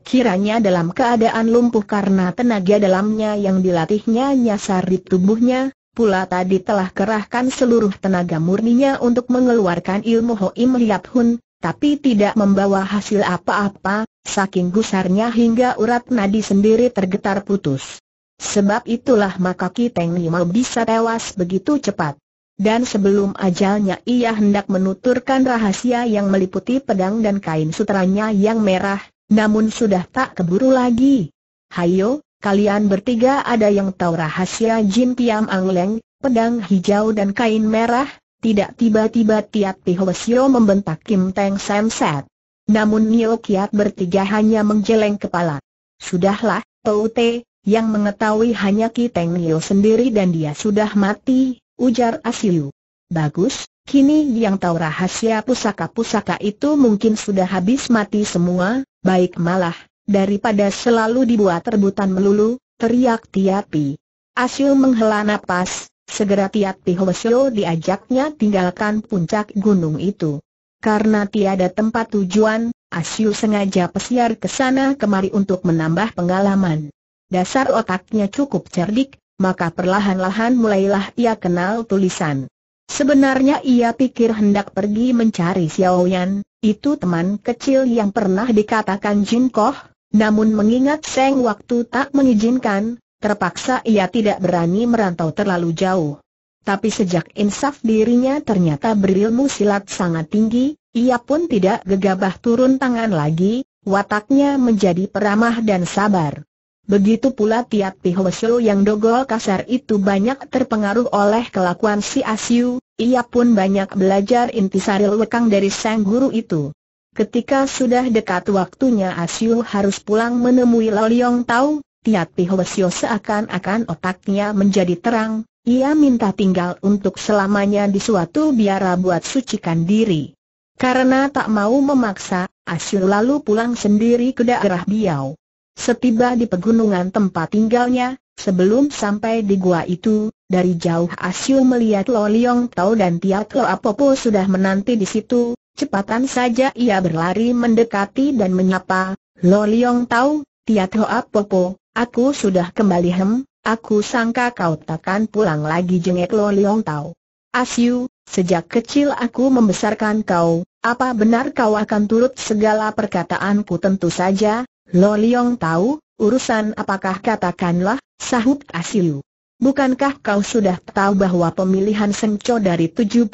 Kiranya dalam keadaan lumpuh karena tenaga dalamnya yang dilatihnya nyasar di tubuhnya, pula tadi telah kerahkan seluruh tenaga murninya untuk mengeluarkan ilmu Hoim Liap Hun, tapi tidak membawa hasil apa-apa, saking gusarnya hingga urat nadi sendiri tergetar putus. Sebab itulah maka Kiteng Nima bisa tewas begitu cepat. Dan sebelum ajalnya ia hendak menuturkan rahasia yang meliputi pedang dan kain sutranya yang merah, namun sudah tak keburu lagi. Hayo, kalian bertiga ada yang tahu rahasia Jin Piam Leng, pedang hijau dan kain merah? Tidak tiba-tiba Tiat Pihwasyo membentak Kim Teng Sam Set. Namun Nio Kiat bertiga hanya menjeleng kepala. Sudahlah, Tote, yang mengetahui hanya Ki Teng Nio sendiri dan dia sudah mati, ujar Asiu. Bagus, kini yang tahu rahasia pusaka-pusaka itu mungkin sudah habis mati semua, baik malah, daripada selalu dibuat rebutan melulu, teriak Tiapi. Asiu menghela napas, segera Tiapi Hwasyo diajaknya tinggalkan puncak gunung itu. Karena tiada tempat tujuan, Asiu sengaja pesiar ke sana kemari untuk menambah pengalaman dasar otaknya cukup cerdik, maka perlahan-lahan mulailah ia kenal tulisan. Sebenarnya ia pikir hendak pergi mencari Xiao Yan, itu teman kecil yang pernah dikatakan Jin Koh, namun mengingat Seng waktu tak mengizinkan, terpaksa ia tidak berani merantau terlalu jauh. Tapi sejak insaf dirinya ternyata berilmu silat sangat tinggi, ia pun tidak gegabah turun tangan lagi, wataknya menjadi peramah dan sabar. Begitu pula Tiat Pihwesyo yang dogol kasar itu banyak terpengaruh oleh kelakuan si Asyu, ia pun banyak belajar intisari lekang dari sang guru itu. Ketika sudah dekat waktunya Asyu harus pulang menemui Loliong Tau, tiap Pihwesyo seakan-akan otaknya menjadi terang, ia minta tinggal untuk selamanya di suatu biara buat sucikan diri. Karena tak mau memaksa, Asiu lalu pulang sendiri ke daerah Biau. Setiba di pegunungan tempat tinggalnya, sebelum sampai di gua itu, dari jauh Asyu melihat Lo Liong Tau dan Tiat Lo Apopo sudah menanti di situ, cepatan saja ia berlari mendekati dan menyapa, Lo Liong Tau, Tiat Lo Apopo, aku sudah kembali hem, aku sangka kau takkan pulang lagi jengek Lo Liong Tau. Asyu, sejak kecil aku membesarkan kau, apa benar kau akan turut segala perkataanku tentu saja, Lo Liong tahu, urusan apakah katakanlah, sahut Asiu. Bukankah kau sudah tahu bahwa pemilihan Sengco dari 72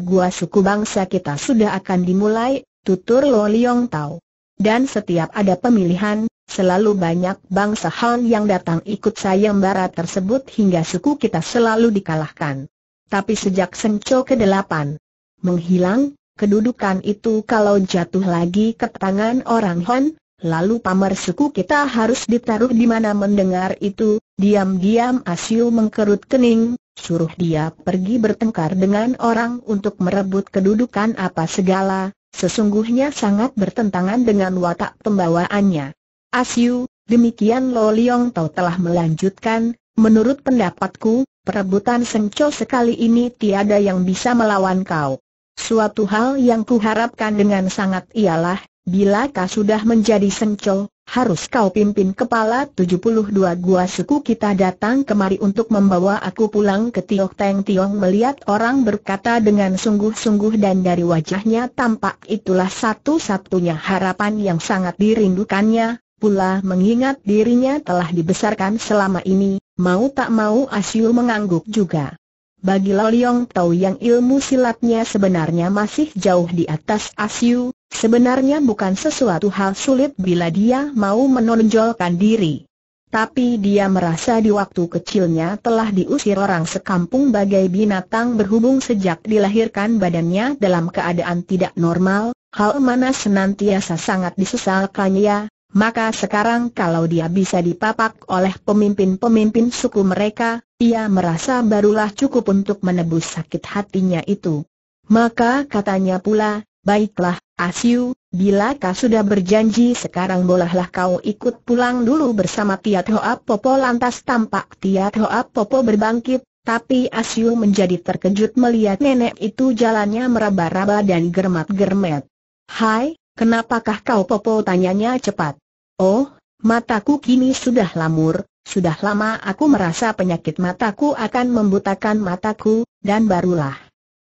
gua suku bangsa kita sudah akan dimulai, tutur Lo Liong tahu. Dan setiap ada pemilihan, selalu banyak bangsa Han yang datang ikut sayembara tersebut hingga suku kita selalu dikalahkan. Tapi sejak Sengco ke-8 menghilang, kedudukan itu kalau jatuh lagi ke tangan orang Han, Lalu pamer suku kita harus ditaruh di mana mendengar itu, diam-diam Asiu mengkerut kening, suruh dia pergi bertengkar dengan orang untuk merebut kedudukan apa segala, sesungguhnya sangat bertentangan dengan watak pembawaannya. Asyu, demikian Lo Liong Tau telah melanjutkan, menurut pendapatku, perebutan sengco sekali ini tiada yang bisa melawan kau. Suatu hal yang kuharapkan dengan sangat ialah, Bila kau sudah menjadi sencol, harus kau pimpin kepala 72 gua suku kita datang kemari untuk membawa aku pulang ke Tiok Teng Tiong melihat orang berkata dengan sungguh-sungguh dan dari wajahnya tampak itulah satu-satunya harapan yang sangat dirindukannya, pula mengingat dirinya telah dibesarkan selama ini, mau tak mau Asyu mengangguk juga. Bagi Lo Leong Tau yang ilmu silatnya sebenarnya masih jauh di atas Asyu, Sebenarnya bukan sesuatu hal sulit bila dia mau menonjolkan diri. Tapi dia merasa di waktu kecilnya telah diusir orang sekampung bagai binatang berhubung sejak dilahirkan badannya dalam keadaan tidak normal, hal mana senantiasa sangat disesalkannya, maka sekarang kalau dia bisa dipapak oleh pemimpin-pemimpin suku mereka, ia merasa barulah cukup untuk menebus sakit hatinya itu. Maka katanya pula, Baiklah, Asyu, bila kau sudah berjanji sekarang bolehlah kau ikut pulang dulu bersama Tiat Hoa Popo lantas tampak Tiat Hoa Popo berbangkit, tapi Asyu menjadi terkejut melihat nenek itu jalannya meraba-raba dan germat-germet. Hai, kenapakah kau Popo tanyanya cepat? Oh, mataku kini sudah lamur, sudah lama aku merasa penyakit mataku akan membutakan mataku, dan barulah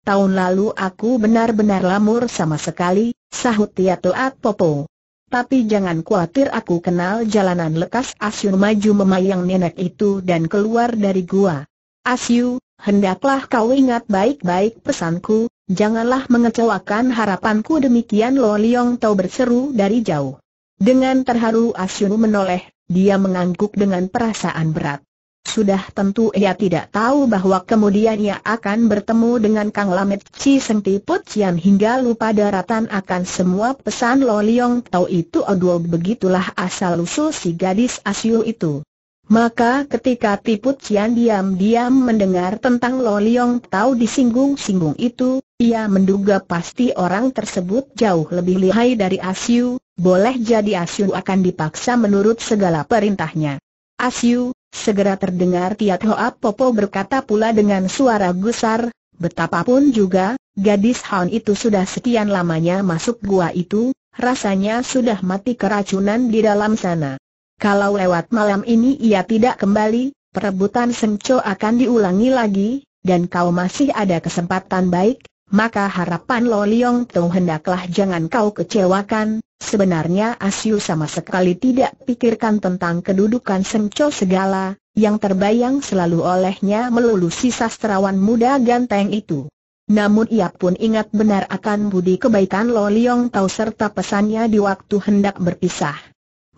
Tahun lalu aku benar-benar lamur sama sekali, sahut Toat Popo. Tapi jangan khawatir aku kenal jalanan lekas Asyu maju memayang nenek itu dan keluar dari gua. Asyu, hendaklah kau ingat baik-baik pesanku, janganlah mengecewakan harapanku demikian Lo Liong Tau berseru dari jauh. Dengan terharu Asyu menoleh, dia mengangguk dengan perasaan berat. Sudah tentu ia tidak tahu bahwa kemudian ia akan bertemu dengan Kang Lamet Chi Seng Tiput Cian hingga lupa daratan akan semua pesan Lo Liong Tau itu Aduh begitulah asal-usul si gadis Asyu itu. Maka ketika Tiput Cian diam-diam mendengar tentang Lo Liong Tau disinggung-singgung itu, ia menduga pasti orang tersebut jauh lebih lihai dari Asyu, boleh jadi Asyu akan dipaksa menurut segala perintahnya. Asyu, Segera terdengar Tiat Hoa Popo berkata pula dengan suara gusar, betapapun juga, gadis Han itu sudah sekian lamanya masuk gua itu, rasanya sudah mati keracunan di dalam sana. Kalau lewat malam ini ia tidak kembali, perebutan Sengco akan diulangi lagi, dan kau masih ada kesempatan baik, maka harapan Lo Liong Tong hendaklah jangan kau kecewakan, sebenarnya Asyu sama sekali tidak pikirkan tentang kedudukan Sengco segala, yang terbayang selalu olehnya melulu si sastrawan muda ganteng itu. Namun ia pun ingat benar akan budi kebaikan Lo Liong Tau serta pesannya di waktu hendak berpisah.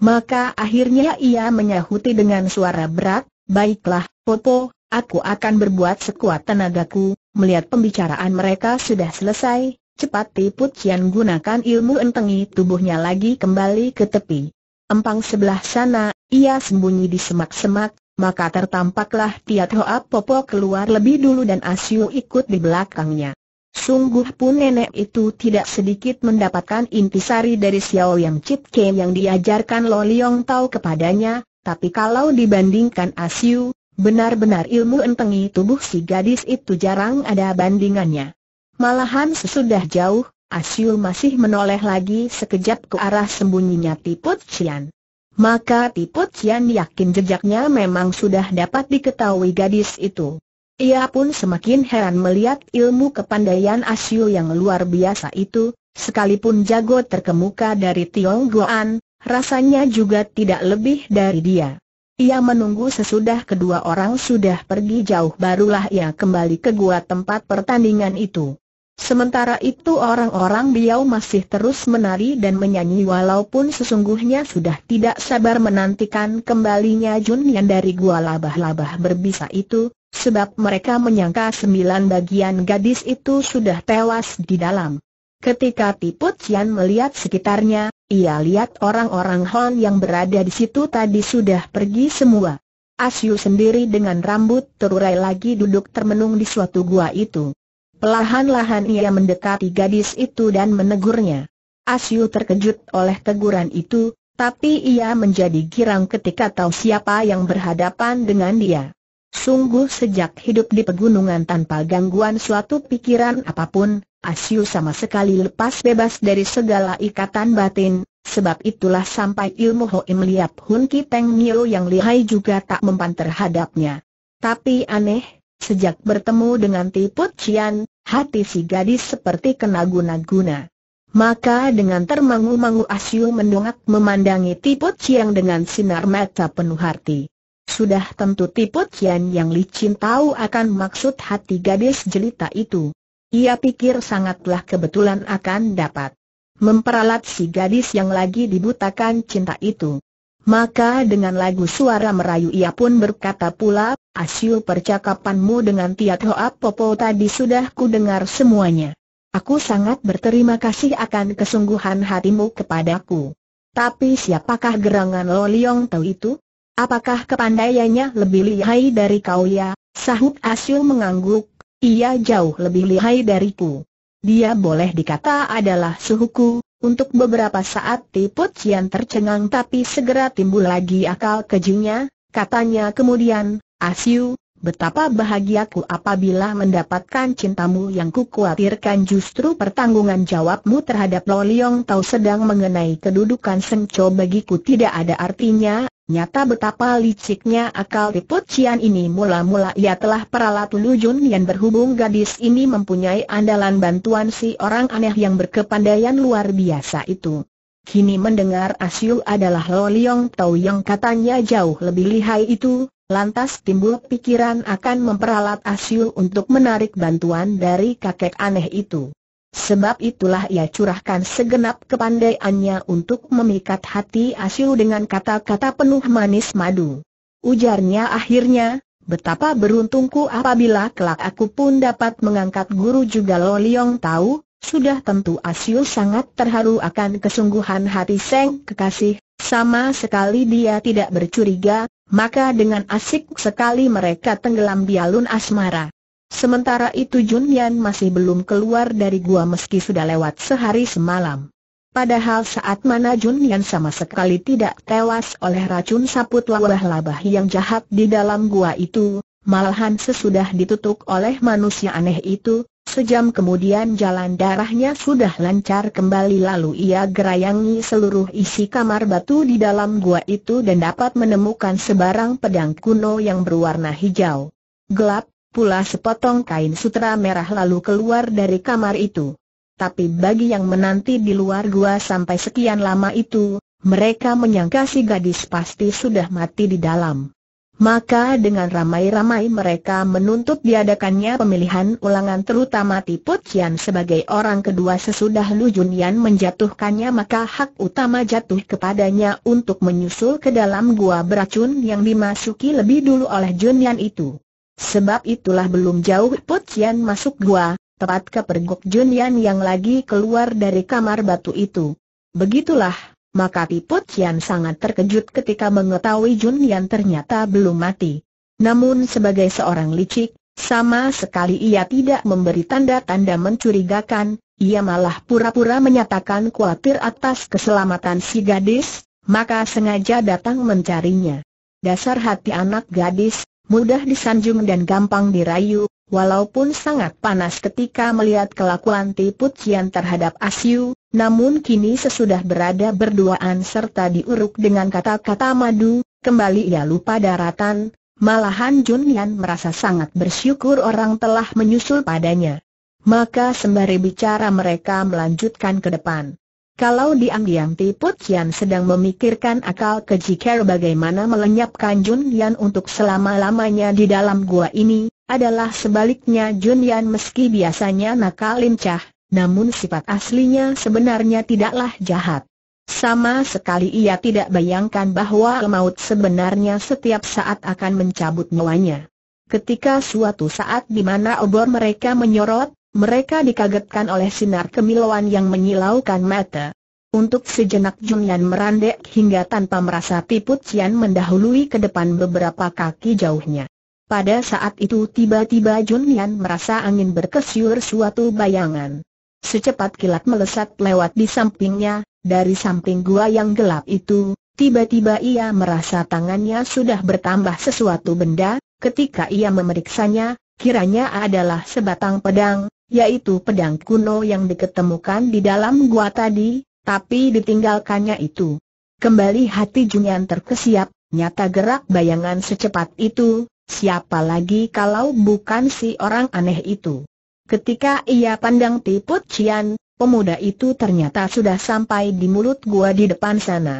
Maka akhirnya ia menyahuti dengan suara berat, Baiklah, Popo, aku akan berbuat sekuat tenagaku, Melihat pembicaraan mereka sudah selesai, cepat Tiput Cian gunakan ilmu entengi tubuhnya lagi kembali ke tepi. Empang sebelah sana, ia sembunyi di semak-semak, maka tertampaklah Tiat Hoa Popo keluar lebih dulu dan Asyu ikut di belakangnya. Sungguh pun nenek itu tidak sedikit mendapatkan intisari dari Xiao Yang Chit Ke yang diajarkan Lo Liong Tao kepadanya, tapi kalau dibandingkan Asyu, Benar-benar ilmu entengi tubuh si gadis itu jarang ada bandingannya. Malahan sesudah jauh, Asyul masih menoleh lagi sekejap ke arah sembunyinya Tiput Cian. Maka Tiput Cian yakin jejaknya memang sudah dapat diketahui gadis itu. Ia pun semakin heran melihat ilmu kepandaian Asyul yang luar biasa itu, sekalipun jago terkemuka dari Tionggoan, rasanya juga tidak lebih dari dia. Ia menunggu sesudah kedua orang sudah pergi jauh barulah ia kembali ke gua tempat pertandingan itu. Sementara itu orang-orang Biau masih terus menari dan menyanyi walaupun sesungguhnya sudah tidak sabar menantikan kembalinya Jun yang dari gua labah-labah berbisa itu, sebab mereka menyangka sembilan bagian gadis itu sudah tewas di dalam. Ketika Tiput Cian melihat sekitarnya, ia lihat orang-orang Hon yang berada di situ tadi sudah pergi semua. Asyu sendiri dengan rambut terurai lagi duduk termenung di suatu gua itu. Pelahan-lahan ia mendekati gadis itu dan menegurnya. Asyu terkejut oleh teguran itu, tapi ia menjadi girang ketika tahu siapa yang berhadapan dengan dia. Sungguh sejak hidup di pegunungan tanpa gangguan suatu pikiran apapun, Asyu sama sekali lepas bebas dari segala ikatan batin, sebab itulah sampai ilmu Hoim Liap Hun Kiteng Mio yang lihai juga tak mempan terhadapnya. Tapi aneh, sejak bertemu dengan Tiput Cian, hati si gadis seperti kena guna-guna. Maka dengan termangu-mangu Asyu mendongak memandangi Tiput Cian dengan sinar mata penuh hati. Sudah tentu tipu Tian Yang licin tahu akan maksud hati gadis jelita itu. Ia pikir sangatlah kebetulan akan dapat memperalat si gadis yang lagi dibutakan cinta itu. Maka dengan lagu suara merayu ia pun berkata pula, Asyul percakapanmu dengan Tiat Hoa Popo tadi sudah ku dengar semuanya. Aku sangat berterima kasih akan kesungguhan hatimu kepadaku. Tapi siapakah gerangan Lo Liong Tau itu? Apakah kepandaiannya lebih lihai dari kau ya? Sahut Asyul mengangguk, ia jauh lebih lihai dariku. Dia boleh dikata adalah suhuku, untuk beberapa saat Tiput Cian tercengang tapi segera timbul lagi akal kejunya, katanya kemudian, Asyu, betapa bahagiaku apabila mendapatkan cintamu yang kukuatirkan justru pertanggungan jawabmu terhadap Lo tahu Tau sedang mengenai kedudukan Sengco bagiku tidak ada artinya, Nyata betapa liciknya akal tipu Cian ini mula-mula ia telah peralat Lu Jun yang berhubung gadis ini mempunyai andalan bantuan si orang aneh yang berkepandaian luar biasa itu. Kini mendengar Asyul adalah Lo Liong Tau yang katanya jauh lebih lihai itu, lantas timbul pikiran akan memperalat Asyul untuk menarik bantuan dari kakek aneh itu. Sebab itulah ia curahkan segenap kepandaiannya untuk memikat hati Asyu dengan kata-kata penuh manis madu. Ujarnya akhirnya, betapa beruntungku apabila kelak aku pun dapat mengangkat guru juga Lo Liong tahu, sudah tentu Asyu sangat terharu akan kesungguhan hati Seng kekasih, sama sekali dia tidak bercuriga, maka dengan asik sekali mereka tenggelam di alun asmara. Sementara itu Jun Yan masih belum keluar dari gua meski sudah lewat sehari semalam. Padahal saat mana Jun Yan sama sekali tidak tewas oleh racun saput labah-labah yang jahat di dalam gua itu, malahan sesudah ditutup oleh manusia aneh itu, sejam kemudian jalan darahnya sudah lancar kembali lalu ia gerayangi seluruh isi kamar batu di dalam gua itu dan dapat menemukan sebarang pedang kuno yang berwarna hijau. Gelap pula sepotong kain sutra merah lalu keluar dari kamar itu. Tapi bagi yang menanti di luar gua sampai sekian lama itu, mereka menyangka si gadis pasti sudah mati di dalam. Maka dengan ramai-ramai mereka menuntut diadakannya pemilihan ulangan terutama Tipu Cian sebagai orang kedua sesudah Lu Junian menjatuhkannya maka hak utama jatuh kepadanya untuk menyusul ke dalam gua beracun yang dimasuki lebih dulu oleh Junian itu. Sebab itulah belum jauh Put Chian masuk gua, tepat ke pergok Junian yang lagi keluar dari kamar batu itu. Begitulah, maka Put Chian sangat terkejut ketika mengetahui Junian ternyata belum mati. Namun sebagai seorang licik, sama sekali ia tidak memberi tanda-tanda mencurigakan, ia malah pura-pura menyatakan khawatir atas keselamatan si gadis, maka sengaja datang mencarinya. Dasar hati anak gadis, mudah disanjung dan gampang dirayu, walaupun sangat panas ketika melihat kelakuan Tipu Cian terhadap Asyu, namun kini sesudah berada berduaan serta diuruk dengan kata-kata madu, kembali ia lupa daratan, malahan Jun Yan merasa sangat bersyukur orang telah menyusul padanya. Maka sembari bicara mereka melanjutkan ke depan. Kalau diam-diam Tipu Kian sedang memikirkan akal keji bagaimana melenyapkan Jun Yan untuk selama-lamanya di dalam gua ini, adalah sebaliknya Jun Yan meski biasanya nakal lincah, namun sifat aslinya sebenarnya tidaklah jahat. Sama sekali ia tidak bayangkan bahwa maut sebenarnya setiap saat akan mencabut nyawanya. Ketika suatu saat di mana obor mereka menyorot, mereka dikagetkan oleh sinar kemilauan yang menyilaukan mata. Untuk sejenak Junyan merandek hingga tanpa merasa Piput Cian mendahului ke depan beberapa kaki jauhnya. Pada saat itu tiba-tiba Junyan merasa angin berkesyur suatu bayangan. Secepat kilat melesat lewat di sampingnya, dari samping gua yang gelap itu, tiba-tiba ia merasa tangannya sudah bertambah sesuatu benda, ketika ia memeriksanya, kiranya adalah sebatang pedang, yaitu pedang kuno yang diketemukan di dalam gua tadi, tapi ditinggalkannya itu. Kembali hati Junyan terkesiap, nyata gerak bayangan secepat itu, siapa lagi kalau bukan si orang aneh itu. Ketika ia pandang Tiput Cian, pemuda itu ternyata sudah sampai di mulut gua di depan sana.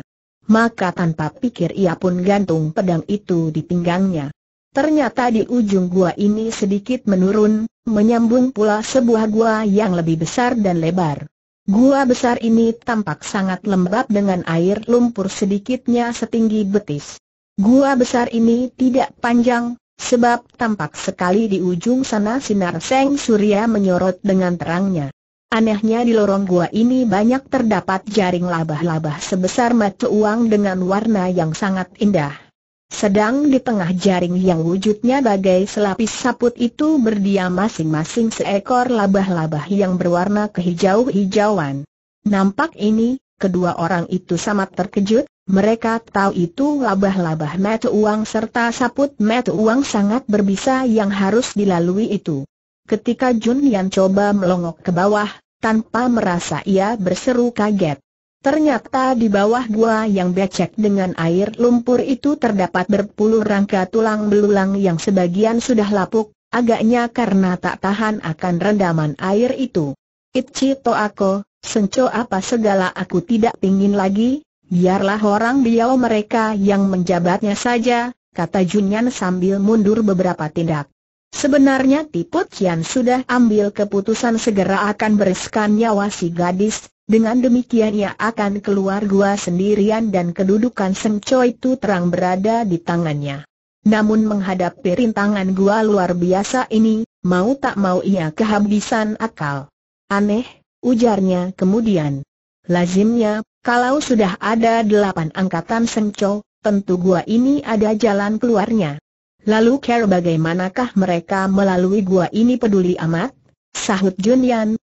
Maka tanpa pikir ia pun gantung pedang itu di pinggangnya. Ternyata di ujung gua ini sedikit menurun, menyambung pula sebuah gua yang lebih besar dan lebar. Gua besar ini tampak sangat lembab dengan air lumpur sedikitnya setinggi betis. Gua besar ini tidak panjang, sebab tampak sekali di ujung sana sinar seng surya menyorot dengan terangnya. Anehnya di lorong gua ini banyak terdapat jaring labah-labah sebesar mata uang dengan warna yang sangat indah. Sedang di tengah jaring yang wujudnya bagai selapis saput itu berdiam masing-masing seekor labah-labah yang berwarna kehijau-hijauan. Nampak ini, kedua orang itu sangat terkejut, mereka tahu itu labah-labah metu uang serta saput metu uang sangat berbisa yang harus dilalui itu. Ketika Jun Yan coba melongok ke bawah, tanpa merasa ia berseru kaget. Ternyata di bawah gua yang becek dengan air lumpur itu terdapat berpuluh rangka tulang belulang yang sebagian sudah lapuk, agaknya karena tak tahan akan rendaman air itu. Itchi aku, senco apa segala aku tidak pingin lagi, biarlah orang biau mereka yang menjabatnya saja, kata Junyan sambil mundur beberapa tindak. Sebenarnya Tiput Kian sudah ambil keputusan segera akan bereskan nyawa si gadis, dengan demikian ia akan keluar gua sendirian dan kedudukan Seng Choi itu terang berada di tangannya. Namun menghadapi rintangan gua luar biasa ini, mau tak mau ia kehabisan akal. Aneh, ujarnya kemudian. Lazimnya, kalau sudah ada delapan angkatan Seng Choi, tentu gua ini ada jalan keluarnya. Lalu care bagaimanakah mereka melalui gua ini peduli amat? Sahut Jun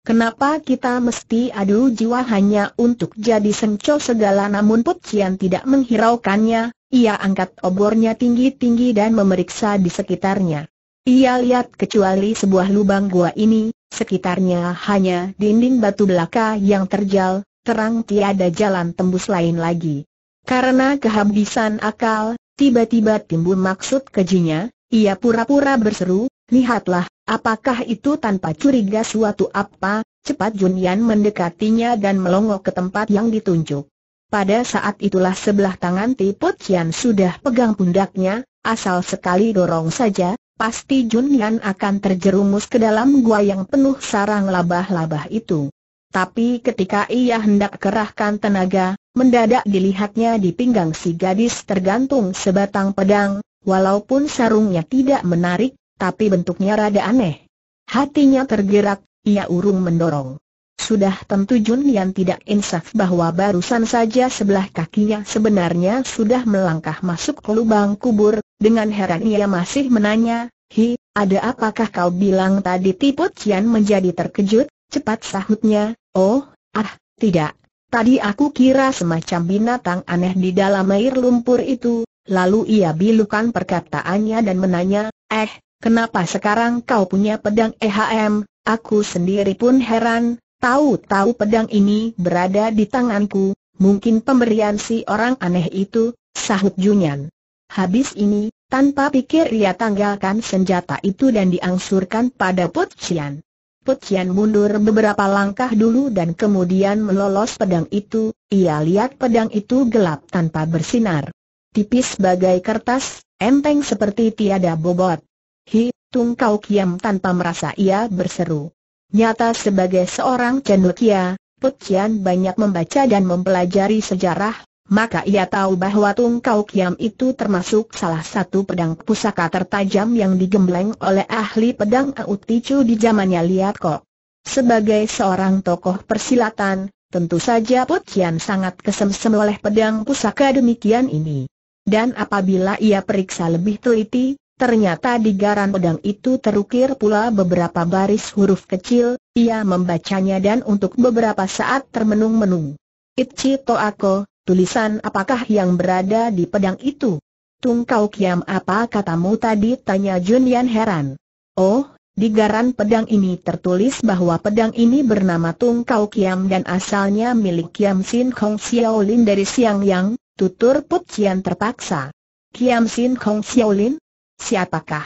Kenapa kita mesti adu jiwa hanya untuk jadi senco segala namun Put tidak menghiraukannya, ia angkat obornya tinggi-tinggi dan memeriksa di sekitarnya. Ia lihat kecuali sebuah lubang gua ini, sekitarnya hanya dinding batu belaka yang terjal, terang tiada jalan tembus lain lagi. Karena kehabisan akal, tiba-tiba timbul maksud kejinya, ia pura-pura berseru, lihatlah, Apakah itu tanpa curiga suatu apa? Cepat Jun Yan mendekatinya dan melongok ke tempat yang ditunjuk. Pada saat itulah sebelah tangan Tipu Chian sudah pegang pundaknya, asal sekali dorong saja, pasti Jun Yan akan terjerumus ke dalam gua yang penuh sarang labah-labah itu. Tapi ketika ia hendak kerahkan tenaga, mendadak dilihatnya di pinggang si gadis tergantung sebatang pedang, walaupun sarungnya tidak menarik, tapi bentuknya rada aneh. Hatinya tergerak, ia urung mendorong. Sudah tentu Jun Yan tidak insaf bahwa barusan saja sebelah kakinya sebenarnya sudah melangkah masuk ke lubang kubur, dengan heran ia masih menanya, Hi, ada apakah kau bilang tadi tipu Cian menjadi terkejut, cepat sahutnya, oh, ah, tidak. Tadi aku kira semacam binatang aneh di dalam air lumpur itu, lalu ia bilukan perkataannya dan menanya, eh, Kenapa sekarang kau punya pedang EHM? Aku sendiri pun heran, tahu-tahu pedang ini berada di tanganku, mungkin pemberian si orang aneh itu, sahut Junyan. Habis ini, tanpa pikir ia tanggalkan senjata itu dan diangsurkan pada Put Cian. Put Cian mundur beberapa langkah dulu dan kemudian melolos pedang itu, ia lihat pedang itu gelap tanpa bersinar. Tipis bagai kertas, enteng seperti tiada bobot. Hi, tungkau Kiam tanpa merasa ia berseru. Nyata sebagai seorang cendekia, Pecian banyak membaca dan mempelajari sejarah, maka ia tahu bahwa tungkau Kiam itu termasuk salah satu pedang pusaka tertajam yang digembleng oleh ahli pedang Auticu di zamannya Liat Kok. Sebagai seorang tokoh persilatan, tentu saja Pecian sangat kesemsem oleh pedang pusaka demikian ini. Dan apabila ia periksa lebih teliti, Ternyata di garan pedang itu terukir pula beberapa baris huruf kecil, ia membacanya dan untuk beberapa saat termenung-menung. Itchi Toako, tulisan apakah yang berada di pedang itu? Tung kau kiam apa katamu tadi tanya Yan heran. Oh, di garan pedang ini tertulis bahwa pedang ini bernama Tung Kau Kiam dan asalnya milik Kiam Sin Kong Xiaolin dari Siang Yang, tutur Put terpaksa. Kiam Sin Kong Xiaolin? Siapakah?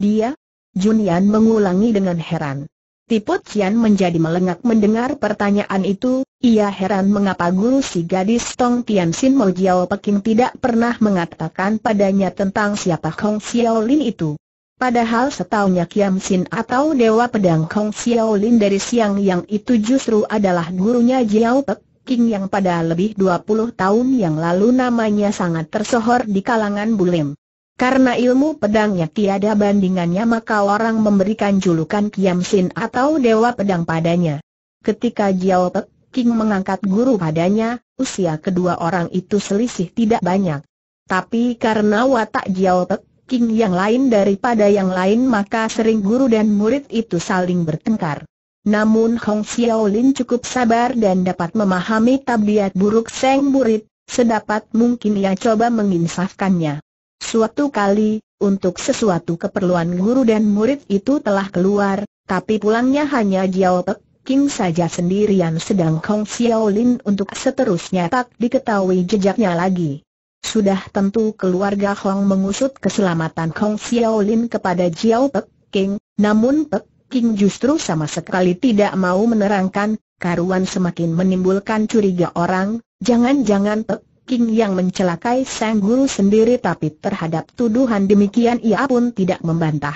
Dia? Junian mengulangi dengan heran. Tipu Cian menjadi melengak mendengar pertanyaan itu, ia heran mengapa guru si gadis Tong Tian Sin Mo Jiao Peking tidak pernah mengatakan padanya tentang siapa Hong Xiaolin itu. Padahal setahunya Kiam Sin atau Dewa Pedang Hong Xiaolin dari siang yang itu justru adalah gurunya Jiao Pek. yang pada lebih 20 tahun yang lalu namanya sangat tersohor di kalangan bulim. Karena ilmu pedangnya tiada bandingannya maka orang memberikan julukan Kiam Sin atau Dewa Pedang padanya. Ketika Jiao Pek King mengangkat guru padanya, usia kedua orang itu selisih tidak banyak. Tapi karena watak Jiao Pek King yang lain daripada yang lain maka sering guru dan murid itu saling bertengkar. Namun Hong Xiaolin cukup sabar dan dapat memahami tabiat buruk sang murid, sedapat mungkin ia coba menginsafkannya. Suatu kali, untuk sesuatu keperluan guru dan murid itu telah keluar, tapi pulangnya hanya Jiao Pek King saja sendirian sedang Kong Xiao untuk seterusnya tak diketahui jejaknya lagi. Sudah tentu keluarga Hong mengusut keselamatan Kong Xiao kepada Jiao Pek King, namun Pek King justru sama sekali tidak mau menerangkan, karuan semakin menimbulkan curiga orang, jangan-jangan Pek King yang mencelakai Sang Guru sendiri tapi terhadap tuduhan demikian ia pun tidak membantah.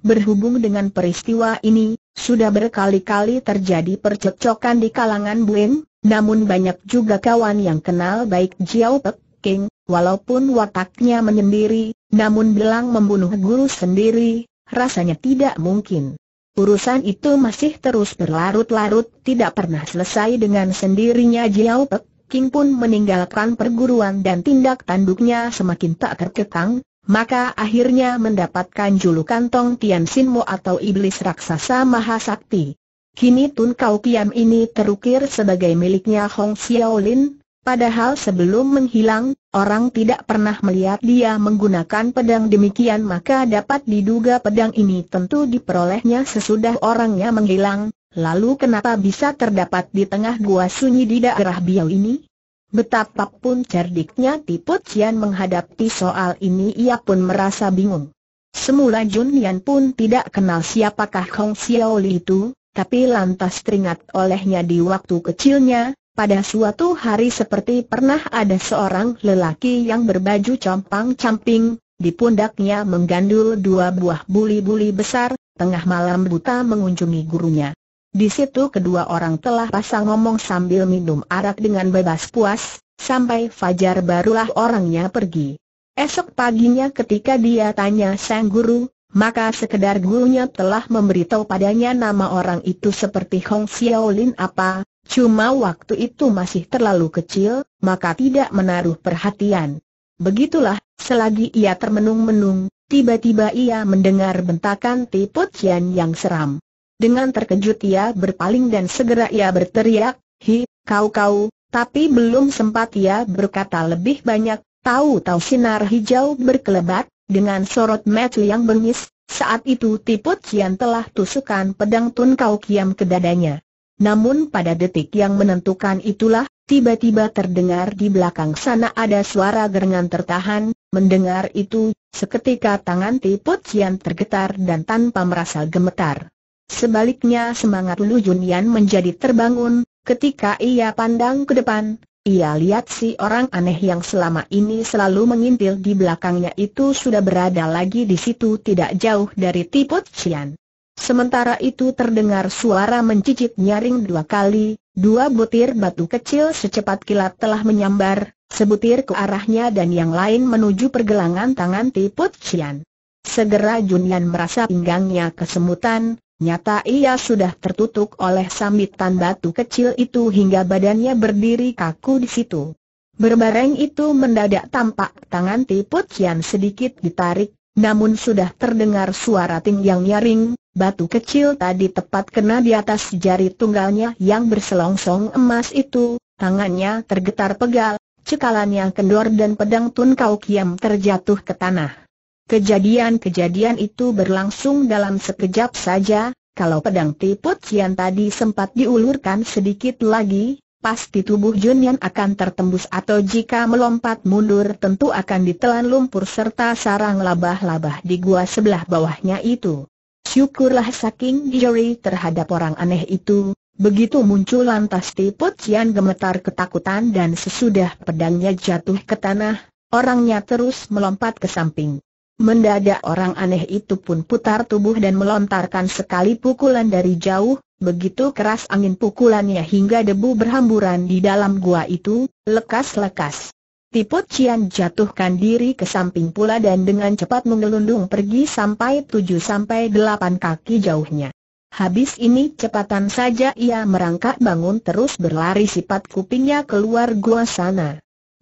Berhubung dengan peristiwa ini, sudah berkali-kali terjadi percekcokan di kalangan Buen, namun banyak juga kawan yang kenal baik Jiao Pek King, walaupun wataknya menyendiri, namun bilang membunuh guru sendiri, rasanya tidak mungkin. Urusan itu masih terus berlarut-larut, tidak pernah selesai dengan sendirinya Jiao Pek King pun meninggalkan perguruan dan tindak tanduknya semakin tak terkekang, maka akhirnya mendapatkan julukan Tong Tian Mo atau Iblis Raksasa Mahasakti. Kini Tun Kau Kiam ini terukir sebagai miliknya Hong Xiaolin, padahal sebelum menghilang, orang tidak pernah melihat dia menggunakan pedang demikian maka dapat diduga pedang ini tentu diperolehnya sesudah orangnya menghilang, Lalu kenapa bisa terdapat di tengah gua sunyi di daerah Biau ini? Betapapun cerdiknya Tipu Cian menghadapi soal ini ia pun merasa bingung. Semula Jun Yan pun tidak kenal siapakah Kong Xiao Li itu, tapi lantas teringat olehnya di waktu kecilnya, pada suatu hari seperti pernah ada seorang lelaki yang berbaju compang-camping, di pundaknya menggandul dua buah buli-buli besar, tengah malam buta mengunjungi gurunya. Di situ kedua orang telah pasang ngomong sambil minum arak dengan bebas puas, sampai fajar barulah orangnya pergi. Esok paginya ketika dia tanya sang guru, maka sekedar gurunya telah memberitahu padanya nama orang itu seperti Hong Xiaolin apa, cuma waktu itu masih terlalu kecil, maka tidak menaruh perhatian. Begitulah, selagi ia termenung-menung, tiba-tiba ia mendengar bentakan Tipu Tian yang seram. Dengan terkejut ia berpaling dan segera ia berteriak, Hi, kau-kau, tapi belum sempat ia berkata lebih banyak, tahu-tahu sinar hijau berkelebat, dengan sorot mata yang bengis, saat itu Tiput Kian telah tusukan pedang Tun Kau Kiam ke dadanya. Namun pada detik yang menentukan itulah, tiba-tiba terdengar di belakang sana ada suara gerengan tertahan, mendengar itu, seketika tangan Tiput Kian tergetar dan tanpa merasa gemetar. Sebaliknya semangat Lu Junian menjadi terbangun, ketika ia pandang ke depan, ia lihat si orang aneh yang selama ini selalu mengintil di belakangnya itu sudah berada lagi di situ tidak jauh dari Tiput Cian. Sementara itu terdengar suara mencicit nyaring dua kali, dua butir batu kecil secepat kilat telah menyambar, sebutir ke arahnya dan yang lain menuju pergelangan tangan Tiput Cian. Segera Junian merasa pinggangnya kesemutan, Nyata ia sudah tertutup oleh sambitan batu kecil itu hingga badannya berdiri kaku di situ. Berbareng itu mendadak tampak tangan Tiput yang sedikit ditarik, namun sudah terdengar suara ting yang nyaring, batu kecil tadi tepat kena di atas jari tunggalnya yang berselongsong emas itu, tangannya tergetar pegal, cekalannya kendor dan pedang Tun Kau Kiam terjatuh ke tanah. Kejadian-kejadian itu berlangsung dalam sekejap saja, kalau pedang Tiput Cian tadi sempat diulurkan sedikit lagi, pasti tubuh Junian akan tertembus atau jika melompat mundur tentu akan ditelan lumpur serta sarang labah-labah di gua sebelah bawahnya itu. Syukurlah saking diri terhadap orang aneh itu, begitu muncul lantas Tiput Cian gemetar ketakutan dan sesudah pedangnya jatuh ke tanah, orangnya terus melompat ke samping. Mendadak orang aneh itu pun putar tubuh dan melontarkan sekali pukulan dari jauh, begitu keras angin pukulannya hingga debu berhamburan di dalam gua itu, lekas-lekas. Tiput Cian jatuhkan diri ke samping pula dan dengan cepat mengelundung pergi sampai tujuh sampai delapan kaki jauhnya. Habis ini cepatan saja ia merangkak bangun terus berlari sifat kupingnya keluar gua sana.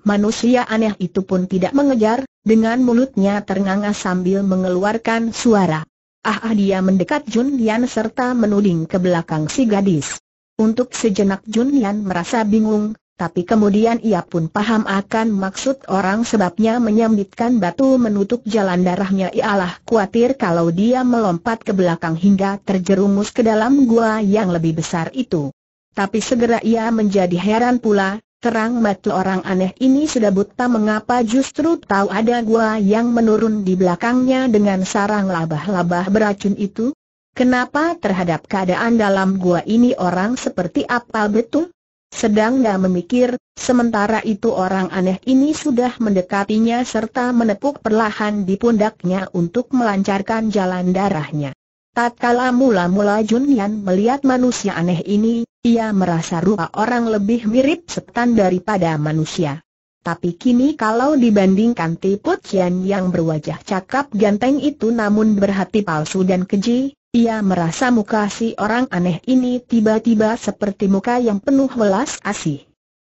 Manusia aneh itu pun tidak mengejar, dengan mulutnya ternganga sambil mengeluarkan suara. Ah ah dia mendekat Jun Lian serta menuding ke belakang si gadis. Untuk sejenak Jun Lian merasa bingung, tapi kemudian ia pun paham akan maksud orang sebabnya menyambitkan batu menutup jalan darahnya ialah khawatir kalau dia melompat ke belakang hingga terjerumus ke dalam gua yang lebih besar itu. Tapi segera ia menjadi heran pula, Terang mata orang aneh ini sudah buta mengapa justru tahu ada gua yang menurun di belakangnya dengan sarang labah-labah beracun itu? Kenapa terhadap keadaan dalam gua ini orang seperti apa betul? Sedang gak memikir, sementara itu orang aneh ini sudah mendekatinya serta menepuk perlahan di pundaknya untuk melancarkan jalan darahnya. Tatkala mula-mula Jun melihat manusia aneh ini, ia merasa rupa orang lebih mirip setan daripada manusia. Tapi kini kalau dibandingkan Tipu Cian yang berwajah cakap ganteng itu namun berhati palsu dan keji, ia merasa muka si orang aneh ini tiba-tiba seperti muka yang penuh welas asih.